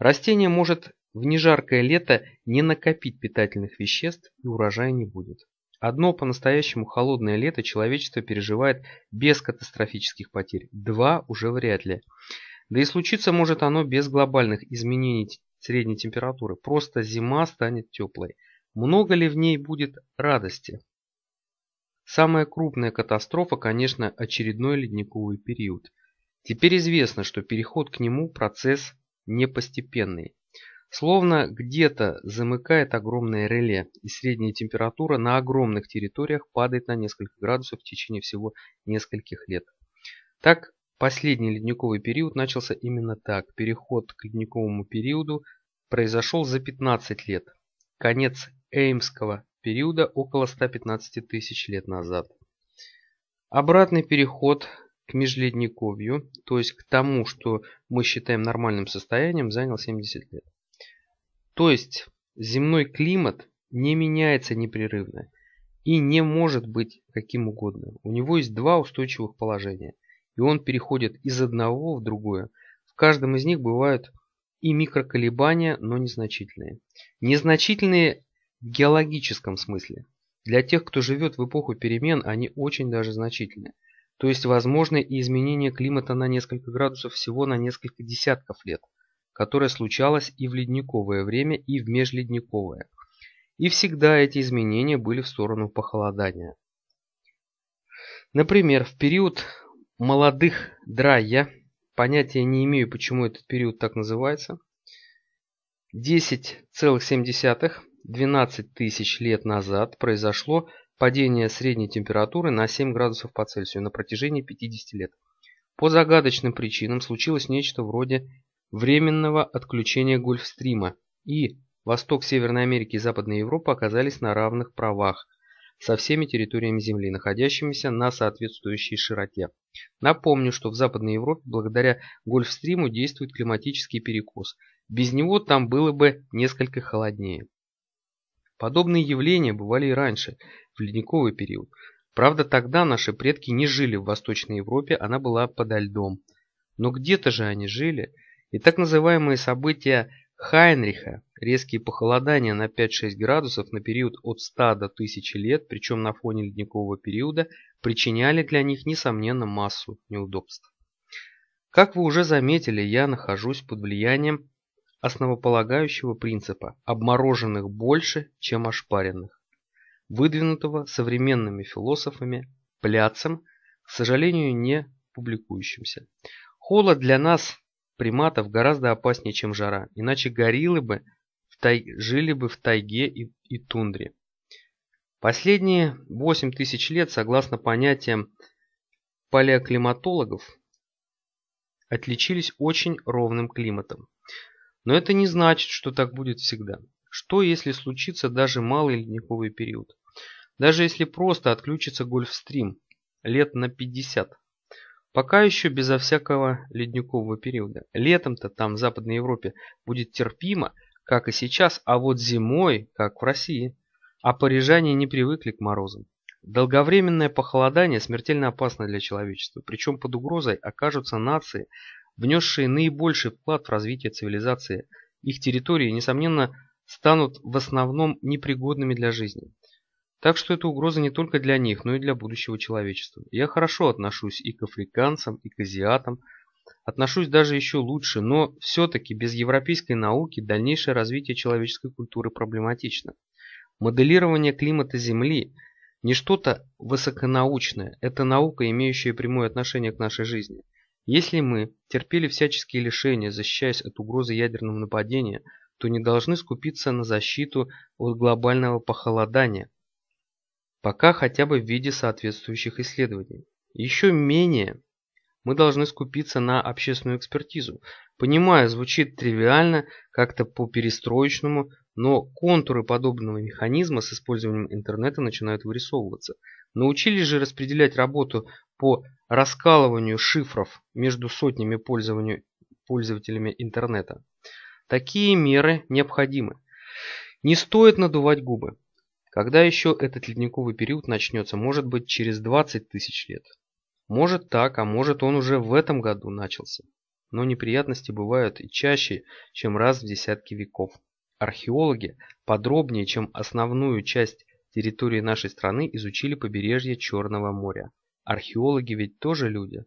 Растение может в нежаркое лето не накопить питательных веществ и урожая не будет. Одно по-настоящему холодное лето человечество переживает без катастрофических потерь, два уже вряд ли. Да и случиться может оно без глобальных изменений средней температуры. Просто зима станет теплой. Много ли в ней будет радости? Самая крупная катастрофа, конечно, очередной ледниковый период. Теперь известно, что переход к нему процесс непостепенный. Словно где-то замыкает огромное реле, и средняя температура на огромных территориях падает на несколько градусов в течение всего нескольких лет. Так Последний ледниковый период начался именно так. Переход к ледниковому периоду произошел за 15 лет. Конец Эймского периода около 115 тысяч лет назад. Обратный переход к межледниковью, то есть к тому, что мы считаем нормальным состоянием, занял 70 лет. То есть земной климат не меняется непрерывно и не может быть каким угодно. У него есть два устойчивых положения и он переходит из одного в другое. В каждом из них бывают и микроколебания, но незначительные. Незначительные в геологическом смысле. Для тех, кто живет в эпоху перемен, они очень даже значительны. То есть возможны и изменения климата на несколько градусов всего на несколько десятков лет, которое случалось и в ледниковое время, и в межледниковое. И всегда эти изменения были в сторону похолодания. Например, в период молодых драйя. Понятия не имею, почему этот период так называется. 10,7, 12 тысяч лет назад произошло падение средней температуры на 7 градусов по Цельсию на протяжении 50 лет. По загадочным причинам случилось нечто вроде временного отключения Гольфстрима, и Восток Северной Америки и Западная Европа оказались на равных правах со всеми территориями Земли, находящимися на соответствующей широте. Напомню, что в Западной Европе благодаря Гольфстриму действует климатический перекос. Без него там было бы несколько холоднее. Подобные явления бывали и раньше, в ледниковый период. Правда, тогда наши предки не жили в Восточной Европе, она была подо льдом. Но где-то же они жили, и так называемые события Хайнриха Резкие похолодания на 5-6 градусов на период от 100 до 1000 лет, причем на фоне ледникового периода, причиняли для них, несомненно, массу неудобств. Как вы уже заметили, я нахожусь под влиянием основополагающего принципа «обмороженных больше, чем ошпаренных», выдвинутого современными философами пляцем, к сожалению, не публикующимся. Холод для нас, приматов, гораздо опаснее, чем жара, иначе гориллы бы – тай... жили бы в тайге и, и тундре. Последние 8 тысяч лет, согласно понятиям палеоклиматологов, отличились очень ровным климатом. Но это не значит, что так будет всегда. Что если случится даже малый ледниковый период? Даже если просто отключится Гольфстрим лет на 50. Пока еще безо всякого ледникового периода. Летом-то там в Западной Европе будет терпимо – как и сейчас, а вот зимой, как в России. А парижане не привыкли к морозам. Долговременное похолодание смертельно опасно для человечества, причем под угрозой окажутся нации, внесшие наибольший вклад в развитие цивилизации. Их территории, несомненно, станут в основном непригодными для жизни. Так что это угроза не только для них, но и для будущего человечества. Я хорошо отношусь и к африканцам, и к азиатам, отношусь даже еще лучше, но все-таки без европейской науки дальнейшее развитие человеческой культуры проблематично. Моделирование климата Земли – не что-то высоконаучное, это наука, имеющая прямое отношение к нашей жизни. Если мы терпели всяческие лишения, защищаясь от угрозы ядерного нападения, то не должны скупиться на защиту от глобального похолодания, пока хотя бы в виде соответствующих исследований. Еще менее мы должны скупиться на общественную экспертизу. Понимаю, звучит тривиально, как-то по-перестроечному, но контуры подобного механизма с использованием интернета начинают вырисовываться. Научились же распределять работу по раскалыванию шифров между сотнями пользователями интернета. Такие меры необходимы. Не стоит надувать губы. Когда еще этот ледниковый период начнется, может быть через 20 тысяч лет. Может так, а может он уже в этом году начался. Но неприятности бывают и чаще, чем раз в десятки веков. Археологи подробнее, чем основную часть территории нашей страны, изучили побережье Черного моря. Археологи ведь тоже люди.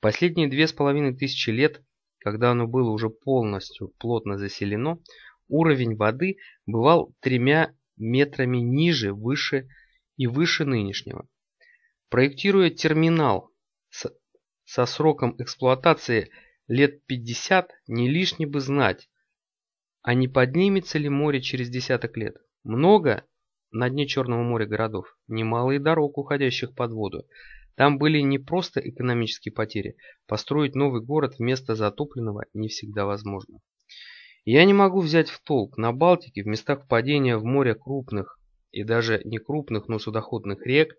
Последние две с половиной тысячи лет, когда оно было уже полностью плотно заселено, уровень воды бывал тремя метрами ниже, выше и выше нынешнего. Проектируя терминал со сроком эксплуатации лет 50 не лишне бы знать, а не поднимется ли море через десяток лет. Много на дне Черного моря городов, немало и дорог, уходящих под воду. Там были не просто экономические потери, построить новый город вместо затопленного не всегда возможно. Я не могу взять в толк, на Балтике в местах впадения в море крупных и даже не крупных, но судоходных рек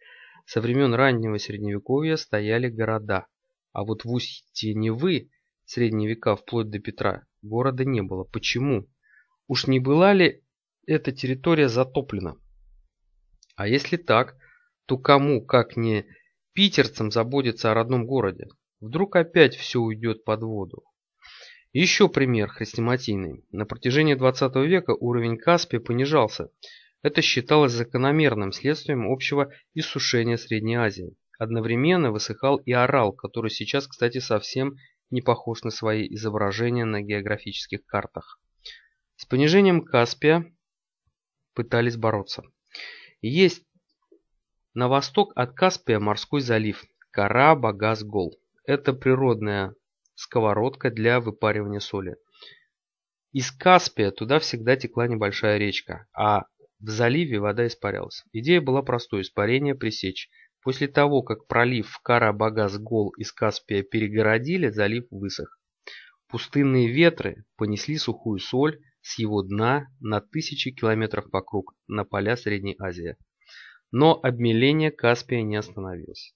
со времен раннего средневековья стояли города. А вот в устье Невы в средние века вплоть до Петра города не было. Почему? Уж не была ли эта территория затоплена? А если так, то кому, как не питерцам, заботиться о родном городе? Вдруг опять все уйдет под воду? Еще пример хрестоматийный. На протяжении 20 века уровень Каспия понижался. Это считалось закономерным следствием общего иссушения Средней Азии. Одновременно высыхал и орал, который сейчас, кстати, совсем не похож на свои изображения на географических картах. С понижением Каспия пытались бороться. Есть на восток от Каспия морской залив Кара Багаз Гол. Это природная сковородка для выпаривания соли. Из Каспия туда всегда текла небольшая речка, а в заливе вода испарялась. Идея была простой – испарение пресечь – После того, как пролив в Кара-Багас-Гол из Каспия перегородили, залив высох. Пустынные ветры понесли сухую соль с его дна на тысячи километров вокруг на поля Средней Азии. Но обмеление Каспия не остановилось.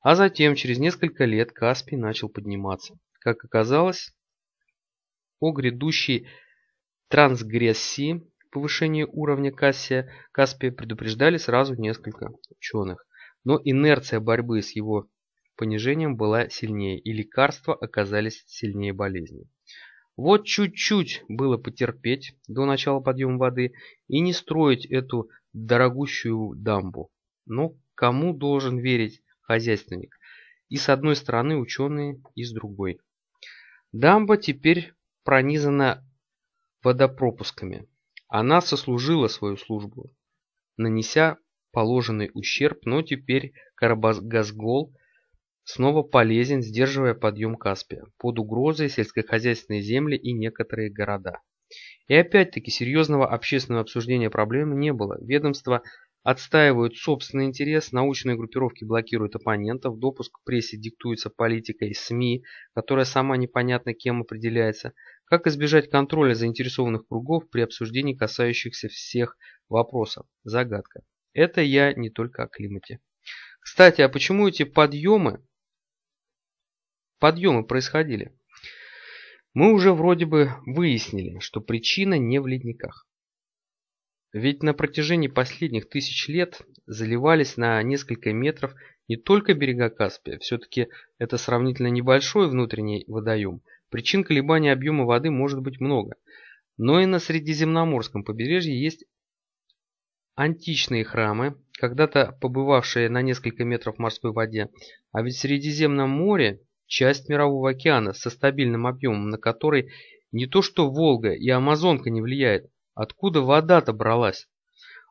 А затем, через несколько лет, Каспий начал подниматься. Как оказалось, о грядущей трансгрессии повышения уровня Каспия предупреждали сразу несколько ученых. Но инерция борьбы с его понижением была сильнее, и лекарства оказались сильнее болезни. Вот чуть-чуть было потерпеть до начала подъема воды и не строить эту дорогущую дамбу. Но кому должен верить хозяйственник? И с одной стороны ученые, и с другой. Дамба теперь пронизана водопропусками. Она сослужила свою службу, нанеся положенный ущерб, но теперь Карабас-Газгол снова полезен, сдерживая подъем Каспия. Под угрозой сельскохозяйственные земли и некоторые города. И опять-таки серьезного общественного обсуждения проблемы не было. Ведомство отстаивают собственный интерес, научные группировки блокируют оппонентов, допуск к прессе диктуется политикой СМИ, которая сама непонятно кем определяется. Как избежать контроля заинтересованных кругов при обсуждении касающихся всех вопросов? Загадка. Это я не только о климате. Кстати, а почему эти подъемы, подъемы происходили? Мы уже вроде бы выяснили, что причина не в ледниках. Ведь на протяжении последних тысяч лет заливались на несколько метров не только берега Каспия, все-таки это сравнительно небольшой внутренний водоем, причин колебания объема воды может быть много, но и на Средиземноморском побережье есть Античные храмы, когда-то побывавшие на несколько метров в морской воде, а ведь Средиземное море – часть Мирового океана со стабильным объемом, на который не то что Волга и Амазонка не влияет, откуда вода-то бралась.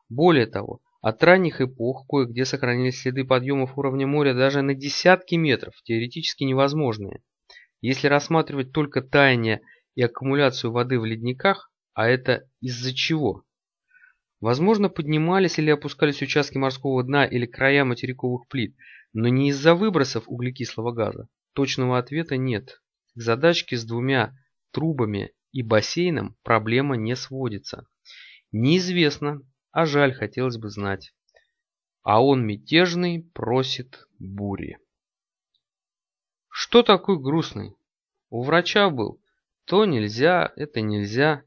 Более того, от ранних эпох кое-где сохранились следы подъемов уровня моря даже на десятки метров, теоретически невозможные. Если рассматривать только таяние и аккумуляцию воды в ледниках, а это из-за чего? Возможно, поднимались или опускались участки морского дна или края материковых плит, но не из-за выбросов углекислого газа. Точного ответа нет. К задачке с двумя трубами и бассейном проблема не сводится. Неизвестно, а жаль, хотелось бы знать. А он мятежный просит бури. Что такой грустный? У врача был. То нельзя, это нельзя.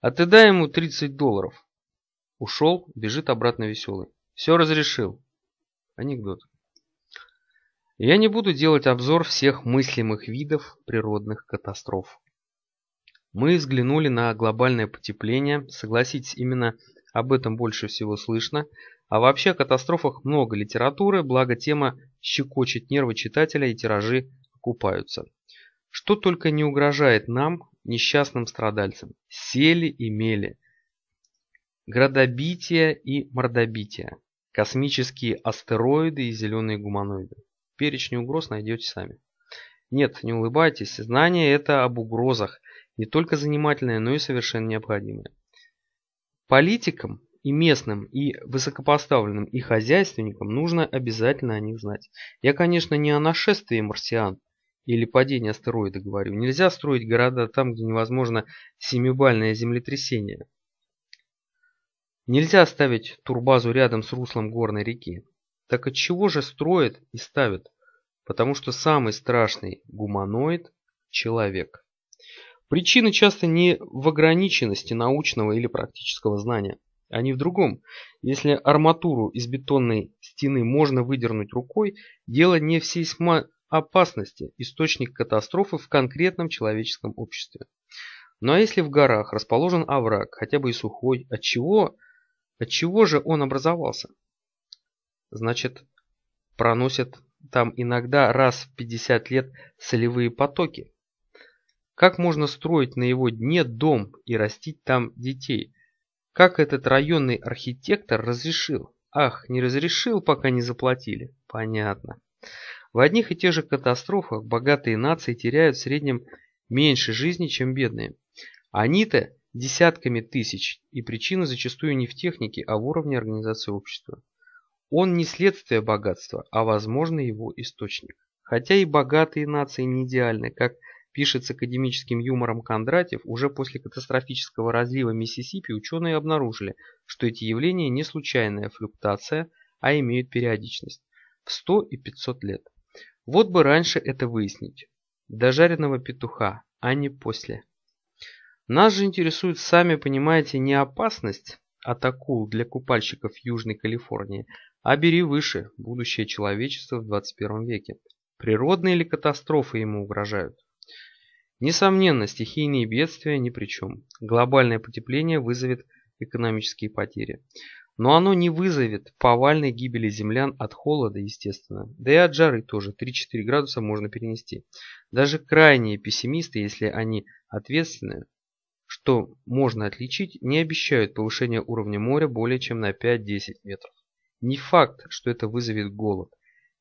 А ты дай ему 30 долларов. Ушел, бежит обратно веселый. Все разрешил. Анекдот. Я не буду делать обзор всех мыслимых видов природных катастроф. Мы взглянули на глобальное потепление, согласитесь, именно об этом больше всего слышно, а вообще о катастрофах много литературы, благо тема щекочет нервы читателя и тиражи окупаются. Что только не угрожает нам, несчастным страдальцам. Сели и мели – Градобития и мордобитие. Космические астероиды и зеленые гуманоиды. Перечень угроз найдете сами. Нет, не улыбайтесь, знание это об угрозах, не только занимательное, но и совершенно необходимое. Политикам и местным, и высокопоставленным, и хозяйственникам нужно обязательно о них знать. Я, конечно, не о нашествии марсиан или падении астероида говорю. Нельзя строить города там, где невозможно семибальное землетрясение. Нельзя ставить турбазу рядом с руслом горной реки. Так от чего же строят и ставят? Потому что самый страшный гуманоид – человек. Причины часто не в ограниченности научного или практического знания. Они в другом. Если арматуру из бетонной стены можно выдернуть рукой, дело не в сейсмо опасности, источник катастрофы в конкретном человеческом обществе. Ну а если в горах расположен овраг, хотя бы и сухой, от чего от чего же он образовался? Значит, проносят там иногда раз в 50 лет солевые потоки. Как можно строить на его дне дом и растить там детей? Как этот районный архитектор разрешил? Ах, не разрешил, пока не заплатили. Понятно. В одних и тех же катастрофах богатые нации теряют в среднем меньше жизни, чем бедные. Они-то десятками тысяч, и причина зачастую не в технике, а в уровне организации общества. Он не следствие богатства, а возможно его источник. Хотя и богатые нации не идеальны, как пишет с академическим юмором Кондратьев, уже после катастрофического разлива Миссисипи ученые обнаружили, что эти явления не случайная флюктация, а имеют периодичность в 100 и 500 лет. Вот бы раньше это выяснить. До жареного петуха, а не после. Нас же интересует, сами понимаете, не опасность от акул для купальщиков Южной Калифорнии, а бери выше будущее человечества в 21 веке. Природные ли катастрофы ему угрожают? Несомненно, стихийные бедствия ни при чем. Глобальное потепление вызовет экономические потери. Но оно не вызовет повальной гибели землян от холода, естественно. Да и от жары тоже 3-4 градуса можно перенести. Даже крайние пессимисты, если они ответственны, что можно отличить, не обещают повышения уровня моря более чем на 5-10 метров. Не факт, что это вызовет голод.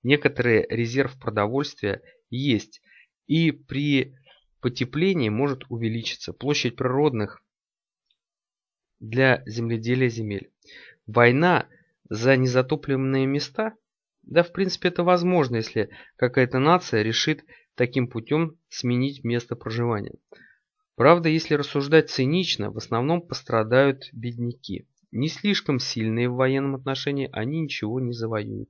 Некоторый резерв продовольствия есть, и при потеплении может увеличиться площадь природных для земледелия земель. Война за незатопленные места? Да, в принципе, это возможно, если какая-то нация решит таким путем сменить место проживания. Правда, если рассуждать цинично, в основном пострадают бедняки. Не слишком сильные в военном отношении, они ничего не завоюют.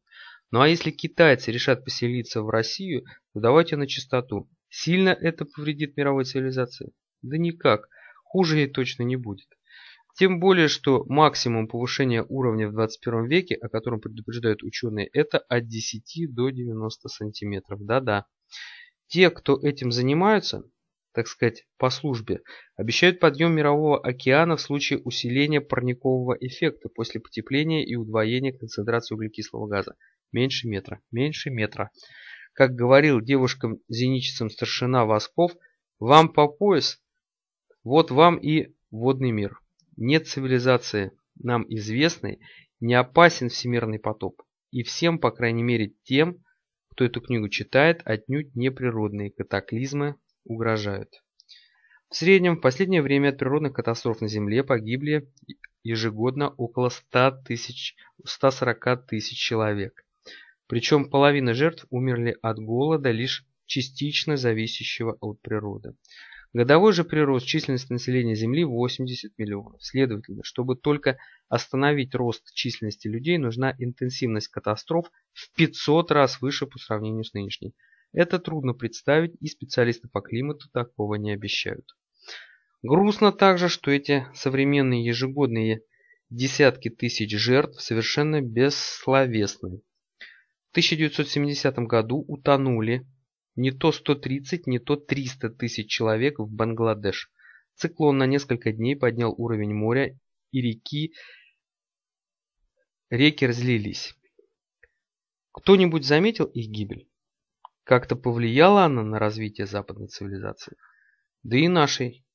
Ну а если китайцы решат поселиться в Россию, то давайте на чистоту. Сильно это повредит мировой цивилизации? Да никак. Хуже ей точно не будет. Тем более, что максимум повышения уровня в 21 веке, о котором предупреждают ученые, это от 10 до 90 сантиметров. Да-да. Те, кто этим занимаются, так сказать, по службе, обещают подъем мирового океана в случае усиления парникового эффекта после потепления и удвоения концентрации углекислого газа. Меньше метра, меньше метра. Как говорил девушкам-зеничицам старшина Восков, вам по пояс, вот вам и водный мир. Нет цивилизации нам известной, не опасен всемирный потоп. И всем, по крайней мере тем, кто эту книгу читает, отнюдь не природные катаклизмы угрожают. В среднем в последнее время от природных катастроф на Земле погибли ежегодно около 100 тысяч, 140 тысяч человек. Причем половина жертв умерли от голода, лишь частично зависящего от природы. Годовой же прирост численности населения Земли 80 миллионов. Следовательно, чтобы только остановить рост численности людей, нужна интенсивность катастроф в 500 раз выше по сравнению с нынешней. Это трудно представить, и специалисты по климату такого не обещают. Грустно также, что эти современные ежегодные десятки тысяч жертв совершенно бессловесны. В 1970 году утонули не то 130, не то 300 тысяч человек в Бангладеш. Циклон на несколько дней поднял уровень моря и реки. Реки разлились. Кто-нибудь заметил их гибель? Как-то повлияла она на развитие западной цивилизации, да и нашей,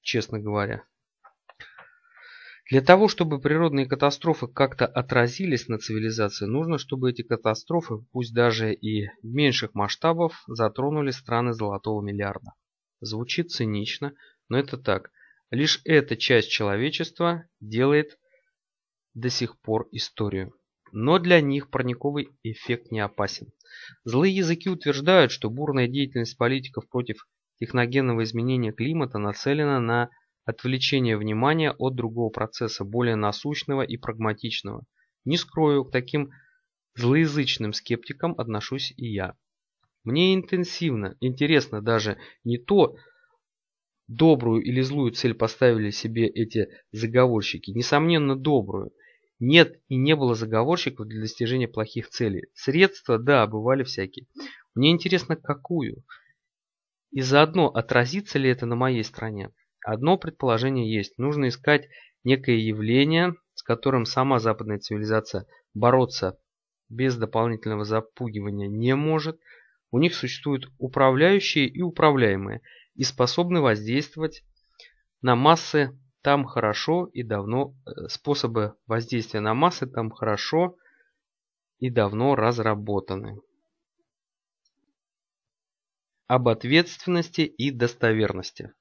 честно говоря. Для того, чтобы природные катастрофы как-то отразились на цивилизации, нужно, чтобы эти катастрофы, пусть даже и меньших масштабов, затронули страны золотого миллиарда. Звучит цинично, но это так. Лишь эта часть человечества делает до сих пор историю. Но для них парниковый эффект не опасен. Злые языки утверждают, что бурная деятельность политиков против техногенного изменения климата нацелена на отвлечение внимания от другого процесса, более насущного и прагматичного. Не скрою, к таким злоязычным скептикам отношусь и я. Мне интенсивно, интересно даже не то, добрую или злую цель поставили себе эти заговорщики, несомненно добрую, нет и не было заговорщиков для достижения плохих целей. Средства, да, бывали всякие. Мне интересно, какую. И заодно, отразится ли это на моей стране? Одно предположение есть. Нужно искать некое явление, с которым сама западная цивилизация бороться без дополнительного запугивания не может. У них существуют управляющие и управляемые, и способны воздействовать на массы там хорошо и давно, э, способы воздействия на массы там хорошо и давно разработаны. Об ответственности и достоверности.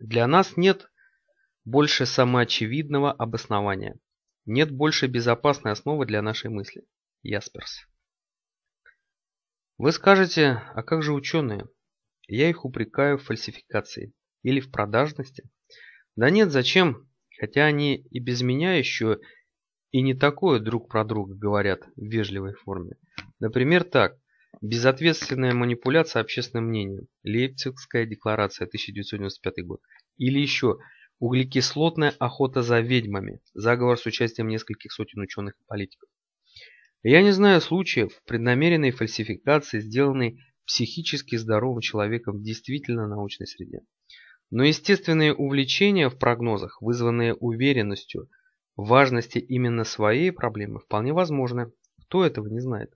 Для нас нет больше самоочевидного обоснования. Нет больше безопасной основы для нашей мысли. Ясперс. Вы скажете, а как же ученые? Я их упрекаю в фальсификации или в продажности. Да нет, зачем? Хотя они и без меня еще и не такое друг про друга говорят в вежливой форме. Например, так. Безответственная манипуляция общественным мнением. Лейпцигская декларация, 1995 год. Или еще углекислотная охота за ведьмами. Заговор с участием нескольких сотен ученых и политиков. Я не знаю случаев преднамеренной фальсификации, сделанной психически здоровым человеком в действительно научной среде. Но естественные увлечения в прогнозах, вызванные уверенностью в важности именно своей проблемы, вполне возможны. Кто этого не знает?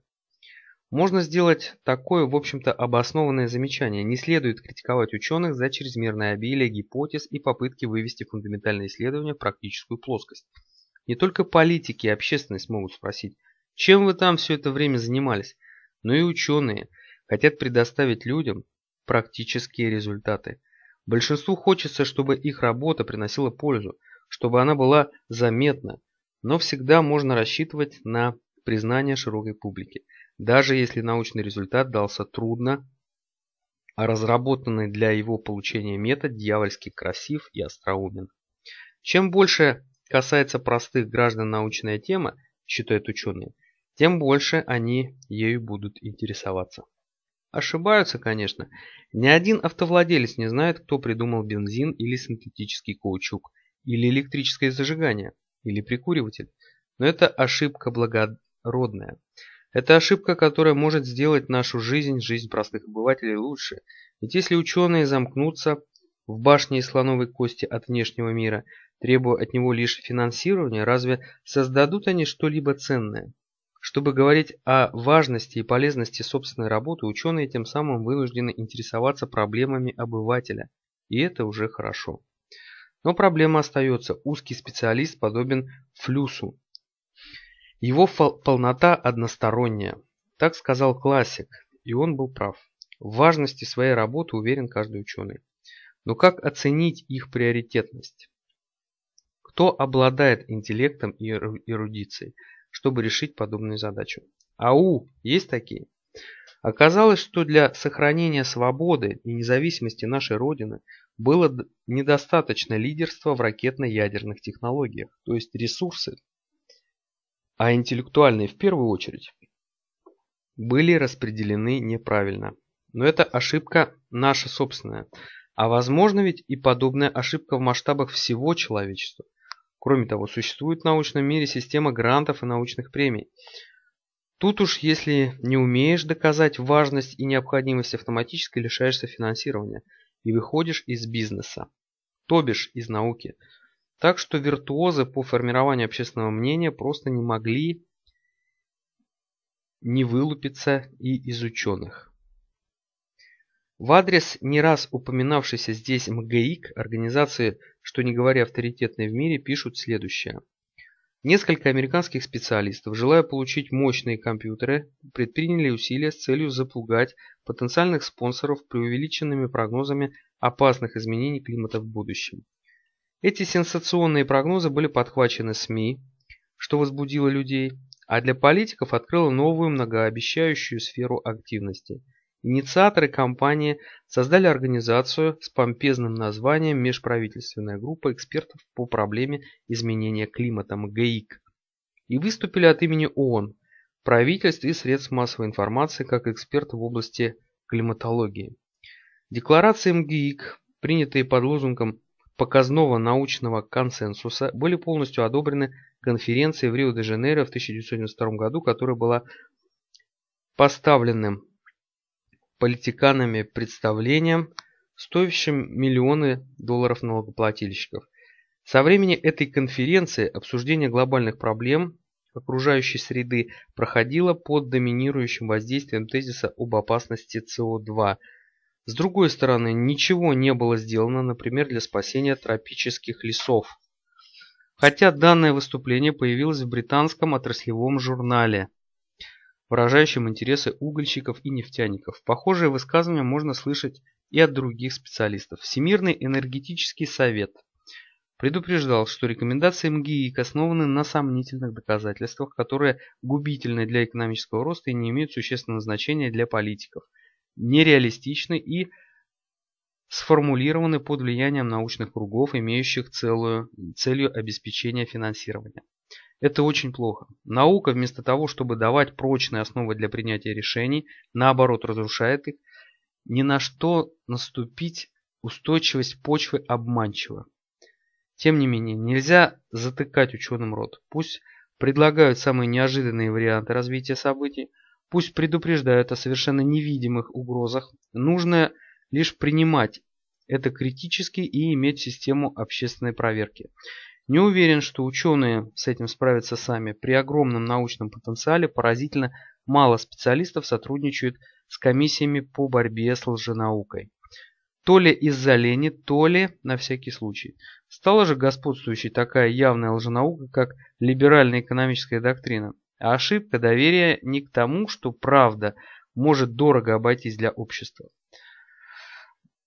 Можно сделать такое, в общем-то, обоснованное замечание. Не следует критиковать ученых за чрезмерное обилие гипотез и попытки вывести фундаментальные исследования в практическую плоскость. Не только политики и общественность могут спросить, чем вы там все это время занимались, но и ученые хотят предоставить людям практические результаты – Большинству хочется, чтобы их работа приносила пользу, чтобы она была заметна, но всегда можно рассчитывать на признание широкой публики, даже если научный результат дался трудно, а разработанный для его получения метод дьявольски красив и остроумен. Чем больше касается простых граждан научная тема, считают ученые, тем больше они ею будут интересоваться. Ошибаются, конечно. Ни один автовладелец не знает, кто придумал бензин или синтетический каучук, или электрическое зажигание, или прикуриватель. Но это ошибка благородная. Это ошибка, которая может сделать нашу жизнь, жизнь простых обывателей лучше. Ведь если ученые замкнутся в башне из слоновой кости от внешнего мира, требуя от него лишь финансирования, разве создадут они что-либо ценное? Чтобы говорить о важности и полезности собственной работы, ученые тем самым вынуждены интересоваться проблемами обывателя, и это уже хорошо. Но проблема остается, узкий специалист подобен флюсу. Его полнота односторонняя, так сказал классик, и он был прав. В важности своей работы уверен каждый ученый. Но как оценить их приоритетность? Кто обладает интеллектом и эрудицией? чтобы решить подобную задачу. АУ есть такие? Оказалось, что для сохранения свободы и независимости нашей Родины было недостаточно лидерства в ракетно-ядерных технологиях, то есть ресурсы, а интеллектуальные в первую очередь, были распределены неправильно. Но это ошибка наша собственная. А возможно ведь и подобная ошибка в масштабах всего человечества. Кроме того, существует в научном мире система грантов и научных премий. Тут уж, если не умеешь доказать важность и необходимость, автоматически лишаешься финансирования и выходишь из бизнеса, то бишь из науки. Так что виртуозы по формированию общественного мнения просто не могли не вылупиться и из ученых. В адрес не раз упоминавшейся здесь МГИК, организации, что не говоря авторитетной в мире, пишут следующее. Несколько американских специалистов, желая получить мощные компьютеры, предприняли усилия с целью запугать потенциальных спонсоров преувеличенными прогнозами опасных изменений климата в будущем. Эти сенсационные прогнозы были подхвачены СМИ, что возбудило людей, а для политиков открыло новую многообещающую сферу активности – Инициаторы кампании создали организацию с помпезным названием «Межправительственная группа экспертов по проблеме изменения климата МГИК» и выступили от имени ООН, правительств и средств массовой информации как эксперты в области климатологии. Декларации МГИК, принятые под лозунгом показного научного консенсуса, были полностью одобрены конференцией в Рио-де-Жанейро в 1992 году, которая была поставленным политиканами представлением, стоящим миллионы долларов налогоплательщиков. Со времени этой конференции обсуждение глобальных проблем окружающей среды проходило под доминирующим воздействием тезиса об опасности СО2. С другой стороны, ничего не было сделано, например, для спасения тропических лесов. Хотя данное выступление появилось в британском отраслевом журнале – выражающим интересы угольщиков и нефтяников. Похожие высказывания можно слышать и от других специалистов. Всемирный энергетический совет предупреждал, что рекомендации МГИК основаны на сомнительных доказательствах, которые губительны для экономического роста и не имеют существенного значения для политиков, нереалистичны и сформулированы под влиянием научных кругов, имеющих целую, целью обеспечения финансирования. Это очень плохо. Наука вместо того, чтобы давать прочные основы для принятия решений, наоборот разрушает их. Ни на что наступить устойчивость почвы обманчива. Тем не менее, нельзя затыкать ученым рот. Пусть предлагают самые неожиданные варианты развития событий, пусть предупреждают о совершенно невидимых угрозах. Нужно лишь принимать это критически и иметь систему общественной проверки. Не уверен, что ученые с этим справятся сами. При огромном научном потенциале поразительно мало специалистов сотрудничают с комиссиями по борьбе с лженаукой. То ли из-за лени, то ли на всякий случай. Стала же господствующей такая явная лженаука, как либеральная экономическая доктрина. А ошибка доверия не к тому, что правда может дорого обойтись для общества,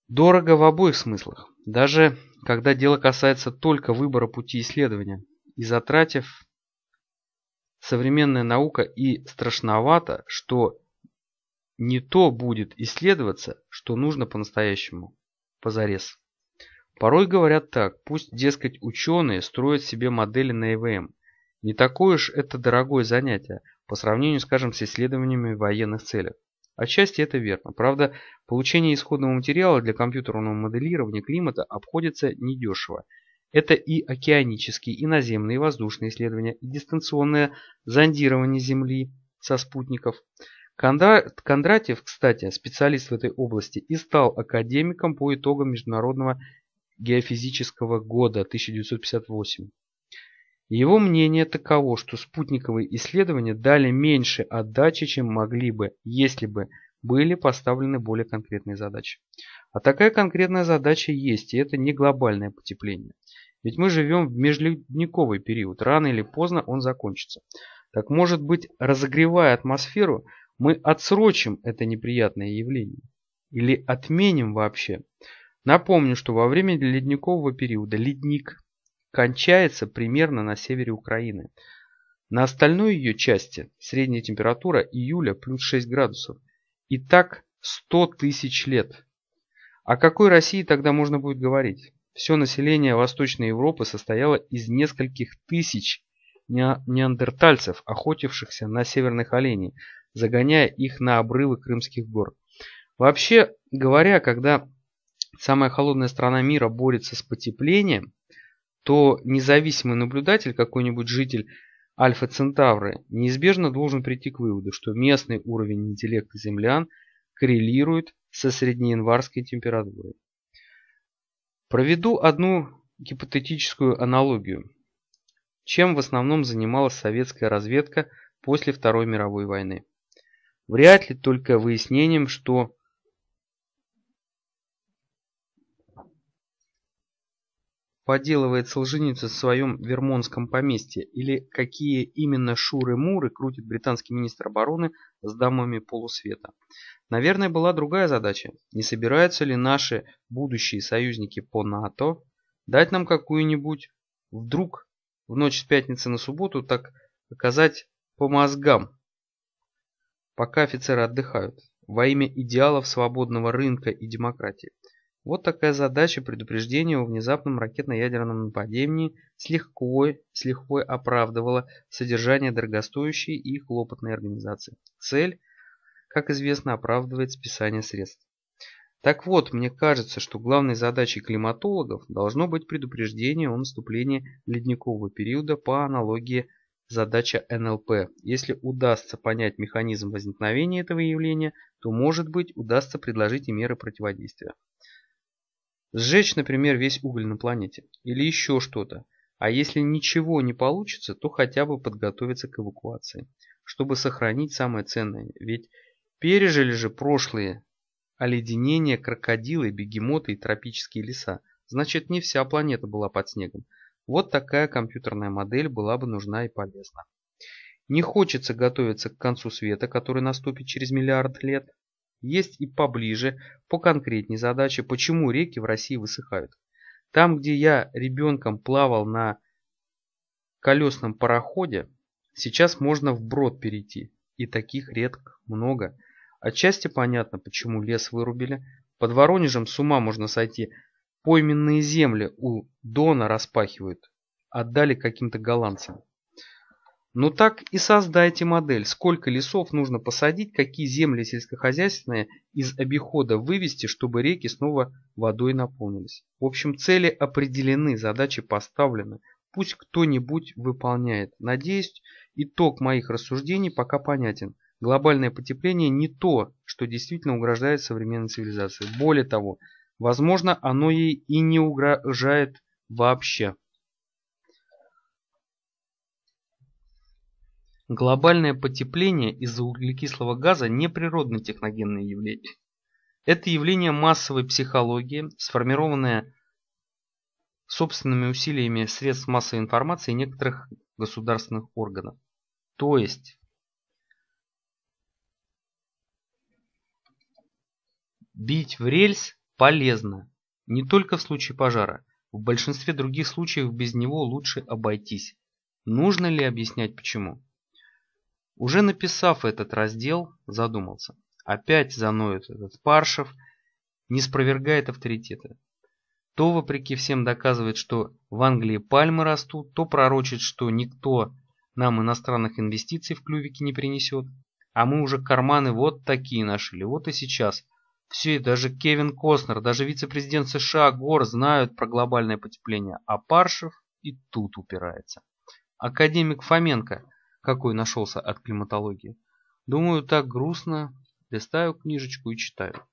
Дорого в обоих смыслах, даже когда дело касается только выбора пути исследования. И затратив, современная наука и страшновато, что не то будет исследоваться, что нужно по-настоящему, позарез. Порой говорят так, пусть, дескать, ученые строят себе модели на ЭВМ. Не такое уж это дорогое занятие, по сравнению, скажем, с исследованиями военных целях. Отчасти это верно. Правда, получение исходного материала для компьютерного моделирования климата обходится недешево. Это и океанические, и наземные, и воздушные исследования, и дистанционное зондирование Земли со спутников. Кондратьев, кстати, специалист в этой области, и стал академиком по итогам Международного геофизического года 1958. Его мнение таково, что спутниковые исследования дали меньше отдачи, чем могли бы, если бы были поставлены более конкретные задачи. А такая конкретная задача есть, и это не глобальное потепление. Ведь мы живем в межледниковый период, рано или поздно он закончится. Так может быть, разогревая атмосферу, мы отсрочим это неприятное явление? Или отменим вообще? Напомню, что во время ледникового периода ледник – кончается примерно на севере Украины. На остальной ее части средняя температура июля плюс 6 градусов. И так 100 тысяч лет. О какой России тогда можно будет говорить? Все население Восточной Европы состояло из нескольких тысяч неандертальцев, охотившихся на северных оленей, загоняя их на обрывы Крымских гор. Вообще говоря, когда самая холодная страна мира борется с потеплением – то независимый наблюдатель, какой-нибудь житель Альфа Центавры, неизбежно должен прийти к выводу, что местный уровень интеллекта землян коррелирует со среднеянварской температурой. Проведу одну гипотетическую аналогию. Чем в основном занималась советская разведка после Второй мировой войны? Вряд ли только выяснением, что поделывает Солженицын в своем вермонском поместье, или какие именно шуры-муры крутит британский министр обороны с дамами полусвета. Наверное, была другая задача. Не собираются ли наши будущие союзники по НАТО дать нам какую-нибудь вдруг в ночь с пятницы на субботу так оказать по мозгам, пока офицеры отдыхают, во имя идеалов свободного рынка и демократии. Вот такая задача предупреждения о внезапном ракетно-ядерном нападении с лихвой, с лихвой оправдывала содержание дорогостоящей и хлопотной организации. Цель, как известно, оправдывает списание средств. Так вот, мне кажется, что главной задачей климатологов должно быть предупреждение о наступлении ледникового периода по аналогии задача НЛП. Если удастся понять механизм возникновения этого явления, то, может быть, удастся предложить и меры противодействия. Сжечь, например, весь уголь на планете или еще что-то. А если ничего не получится, то хотя бы подготовиться к эвакуации, чтобы сохранить самое ценное. Ведь пережили же прошлые оледенения, крокодилы, бегемоты и тропические леса. Значит, не вся планета была под снегом. Вот такая компьютерная модель была бы нужна и полезна. Не хочется готовиться к концу света, который наступит через миллиард лет, есть и поближе, по конкретней задачи, почему реки в России высыхают. Там, где я ребенком плавал на колесном пароходе, сейчас можно вброд перейти. И таких редко много. Отчасти понятно, почему лес вырубили. Под Воронежем с ума можно сойти. Пойменные земли у Дона распахивают. Отдали каким-то голландцам. Ну так и создайте модель, сколько лесов нужно посадить, какие земли сельскохозяйственные из обихода вывести, чтобы реки снова водой наполнились. В общем, цели определены, задачи поставлены. Пусть кто-нибудь выполняет. Надеюсь, итог моих рассуждений пока понятен. Глобальное потепление не то, что действительно угрожает современной цивилизации. Более того, возможно, оно ей и не угрожает вообще. Глобальное потепление из-за углекислого газа не природное техногенное явление. Это явление массовой психологии, сформированное собственными усилиями средств массовой информации и некоторых государственных органов. То есть, бить в рельс полезно, не только в случае пожара, в большинстве других случаев без него лучше обойтись. Нужно ли объяснять почему? Уже написав этот раздел, задумался. Опять заноет этот Паршев, не спровергает авторитета. То, вопреки всем, доказывает, что в Англии пальмы растут, то пророчит, что никто нам иностранных инвестиций в клювике не принесет. А мы уже карманы вот такие нашли, вот и сейчас. Все, и даже Кевин Костнер, даже вице-президент США Гор знают про глобальное потепление, а Паршев и тут упирается. Академик Фоменко – какой нашелся от климатологии. Думаю, так грустно, листаю книжечку и читаю.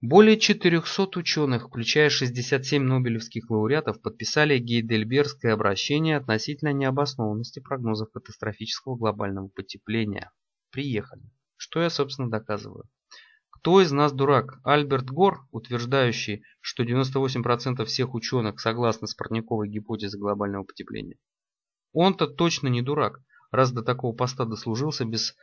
Более 400 ученых, включая 67 нобелевских лауреатов, подписали Гейдельбергское обращение относительно необоснованности прогнозов катастрофического глобального потепления. Приехали. Что я, собственно, доказываю. Кто из нас дурак? Альберт Гор, утверждающий, что 98% всех ученых согласны с парниковой гипотезой глобального потепления. Он-то точно не дурак, раз до такого поста дослужился без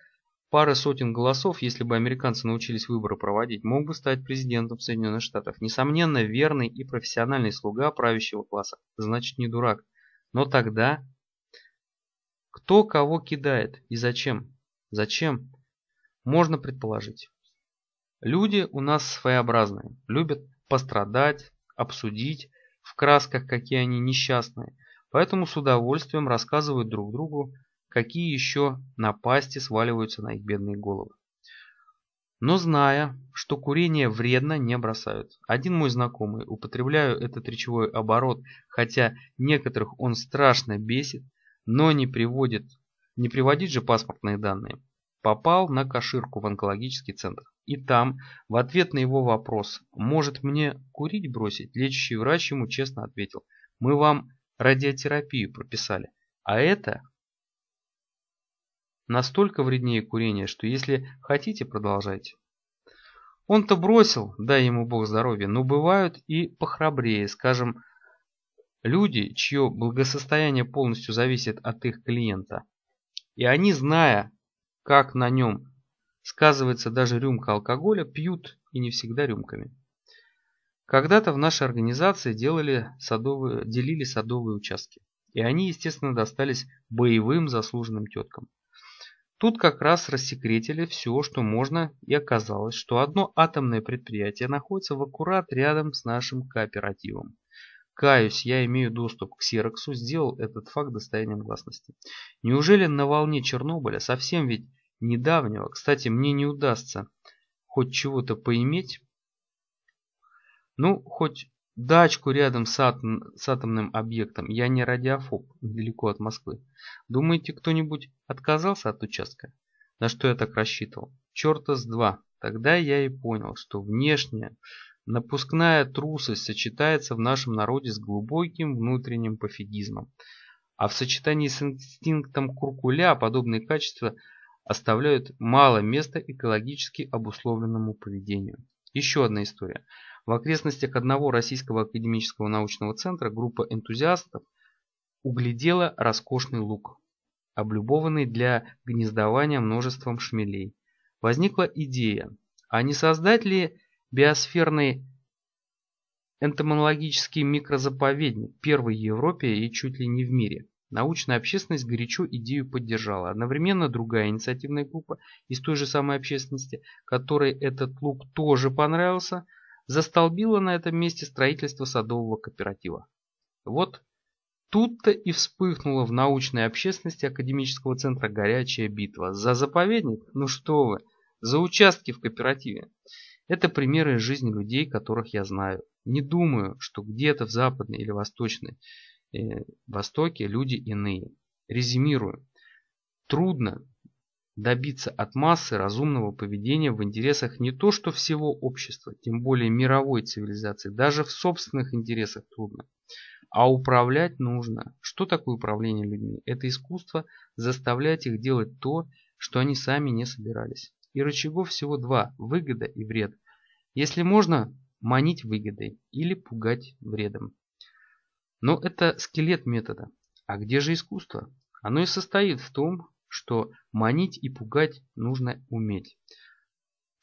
пары сотен голосов, если бы американцы научились выборы проводить, мог бы стать президентом Соединенных Штатов. Несомненно, верный и профессиональный слуга правящего класса, значит не дурак. Но тогда... Кто кого кидает и зачем? Зачем? Можно предположить. Люди у нас своеобразные, любят пострадать, обсудить, в красках, какие они несчастные поэтому с удовольствием рассказывают друг другу, какие еще напасти сваливаются на их бедные головы. Но зная, что курение вредно, не бросают. Один мой знакомый, употребляю этот речевой оборот, хотя некоторых он страшно бесит, но не приводит, не приводит же паспортные данные. Попал на каширку в онкологический центр. И там, в ответ на его вопрос, может мне курить бросить, лечащий врач ему честно ответил, мы вам радиотерапию прописали. А это настолько вреднее курения, что если хотите, продолжайте. Он-то бросил, дай ему бог здоровья, но бывают и похрабрее, скажем, люди, чье благосостояние полностью зависит от их клиента. И они, зная, как на нем сказывается даже рюмка алкоголя, пьют и не всегда рюмками. Когда-то в нашей организации делали садовые, делили садовые участки. И они, естественно, достались боевым заслуженным теткам. Тут как раз рассекретили все, что можно, и оказалось, что одно атомное предприятие находится в аккурат рядом с нашим кооперативом. Каюсь, я имею доступ к Сироксу, сделал этот факт достоянием гласности. Неужели на волне Чернобыля, совсем ведь недавнего, кстати, мне не удастся хоть чего-то поиметь? Ну, хоть дачку рядом с, атом, с атомным объектом, я не радиофоб, далеко от Москвы. Думаете, кто-нибудь отказался от участка? На что я так рассчитывал? Черта с два. Тогда я и понял, что внешняя напускная трусость сочетается в нашем народе с глубоким внутренним пофигизмом. А в сочетании с инстинктом куркуля подобные качества оставляют мало места экологически обусловленному поведению. Еще одна история. В окрестностях одного российского академического научного центра группа энтузиастов углядела роскошный луг, облюбованный для гнездования множеством шмелей. Возникла идея, а не создать ли биосферный энтомологический микрозаповедник, первый в Европе и чуть ли не в мире. Научная общественность горячо идею поддержала. Одновременно другая инициативная группа из той же самой общественности, которой этот лук тоже понравился – Застолбило на этом месте строительство садового кооператива. Вот тут-то и вспыхнула в научной общественности академического центра горячая битва. За заповедник? Ну что вы, за участки в кооперативе. Это примеры жизни людей, которых я знаю. Не думаю, что где-то в западной или восточной э, Востоке люди иные. Резюмирую. Трудно добиться от массы разумного поведения в интересах не то что всего общества, тем более мировой цивилизации, даже в собственных интересах трудно. А управлять нужно. Что такое управление людьми? Это искусство заставлять их делать то, что они сами не собирались. И рычагов всего два – выгода и вред. Если можно, манить выгодой или пугать вредом. Но это скелет метода. А где же искусство? Оно и состоит в том, что манить и пугать нужно уметь.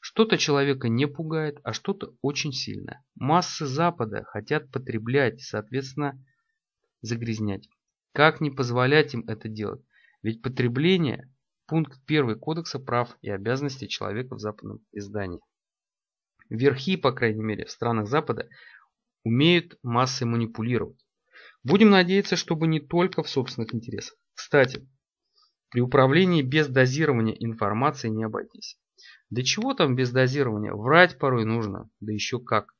Что-то человека не пугает, а что-то очень сильно. Массы Запада хотят потреблять, соответственно, загрязнять. Как не позволять им это делать? Ведь потребление – пункт 1 Кодекса прав и обязанностей человека в западном издании. Верхи, по крайней мере, в странах Запада умеют массы манипулировать. Будем надеяться, чтобы не только в собственных интересах. Кстати, при управлении без дозирования информации не обойтись. Да чего там без дозирования, врать порой нужно, да еще как.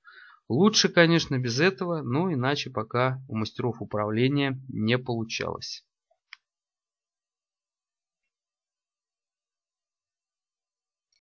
Лучше, конечно, без этого, но иначе пока у мастеров управления не получалось.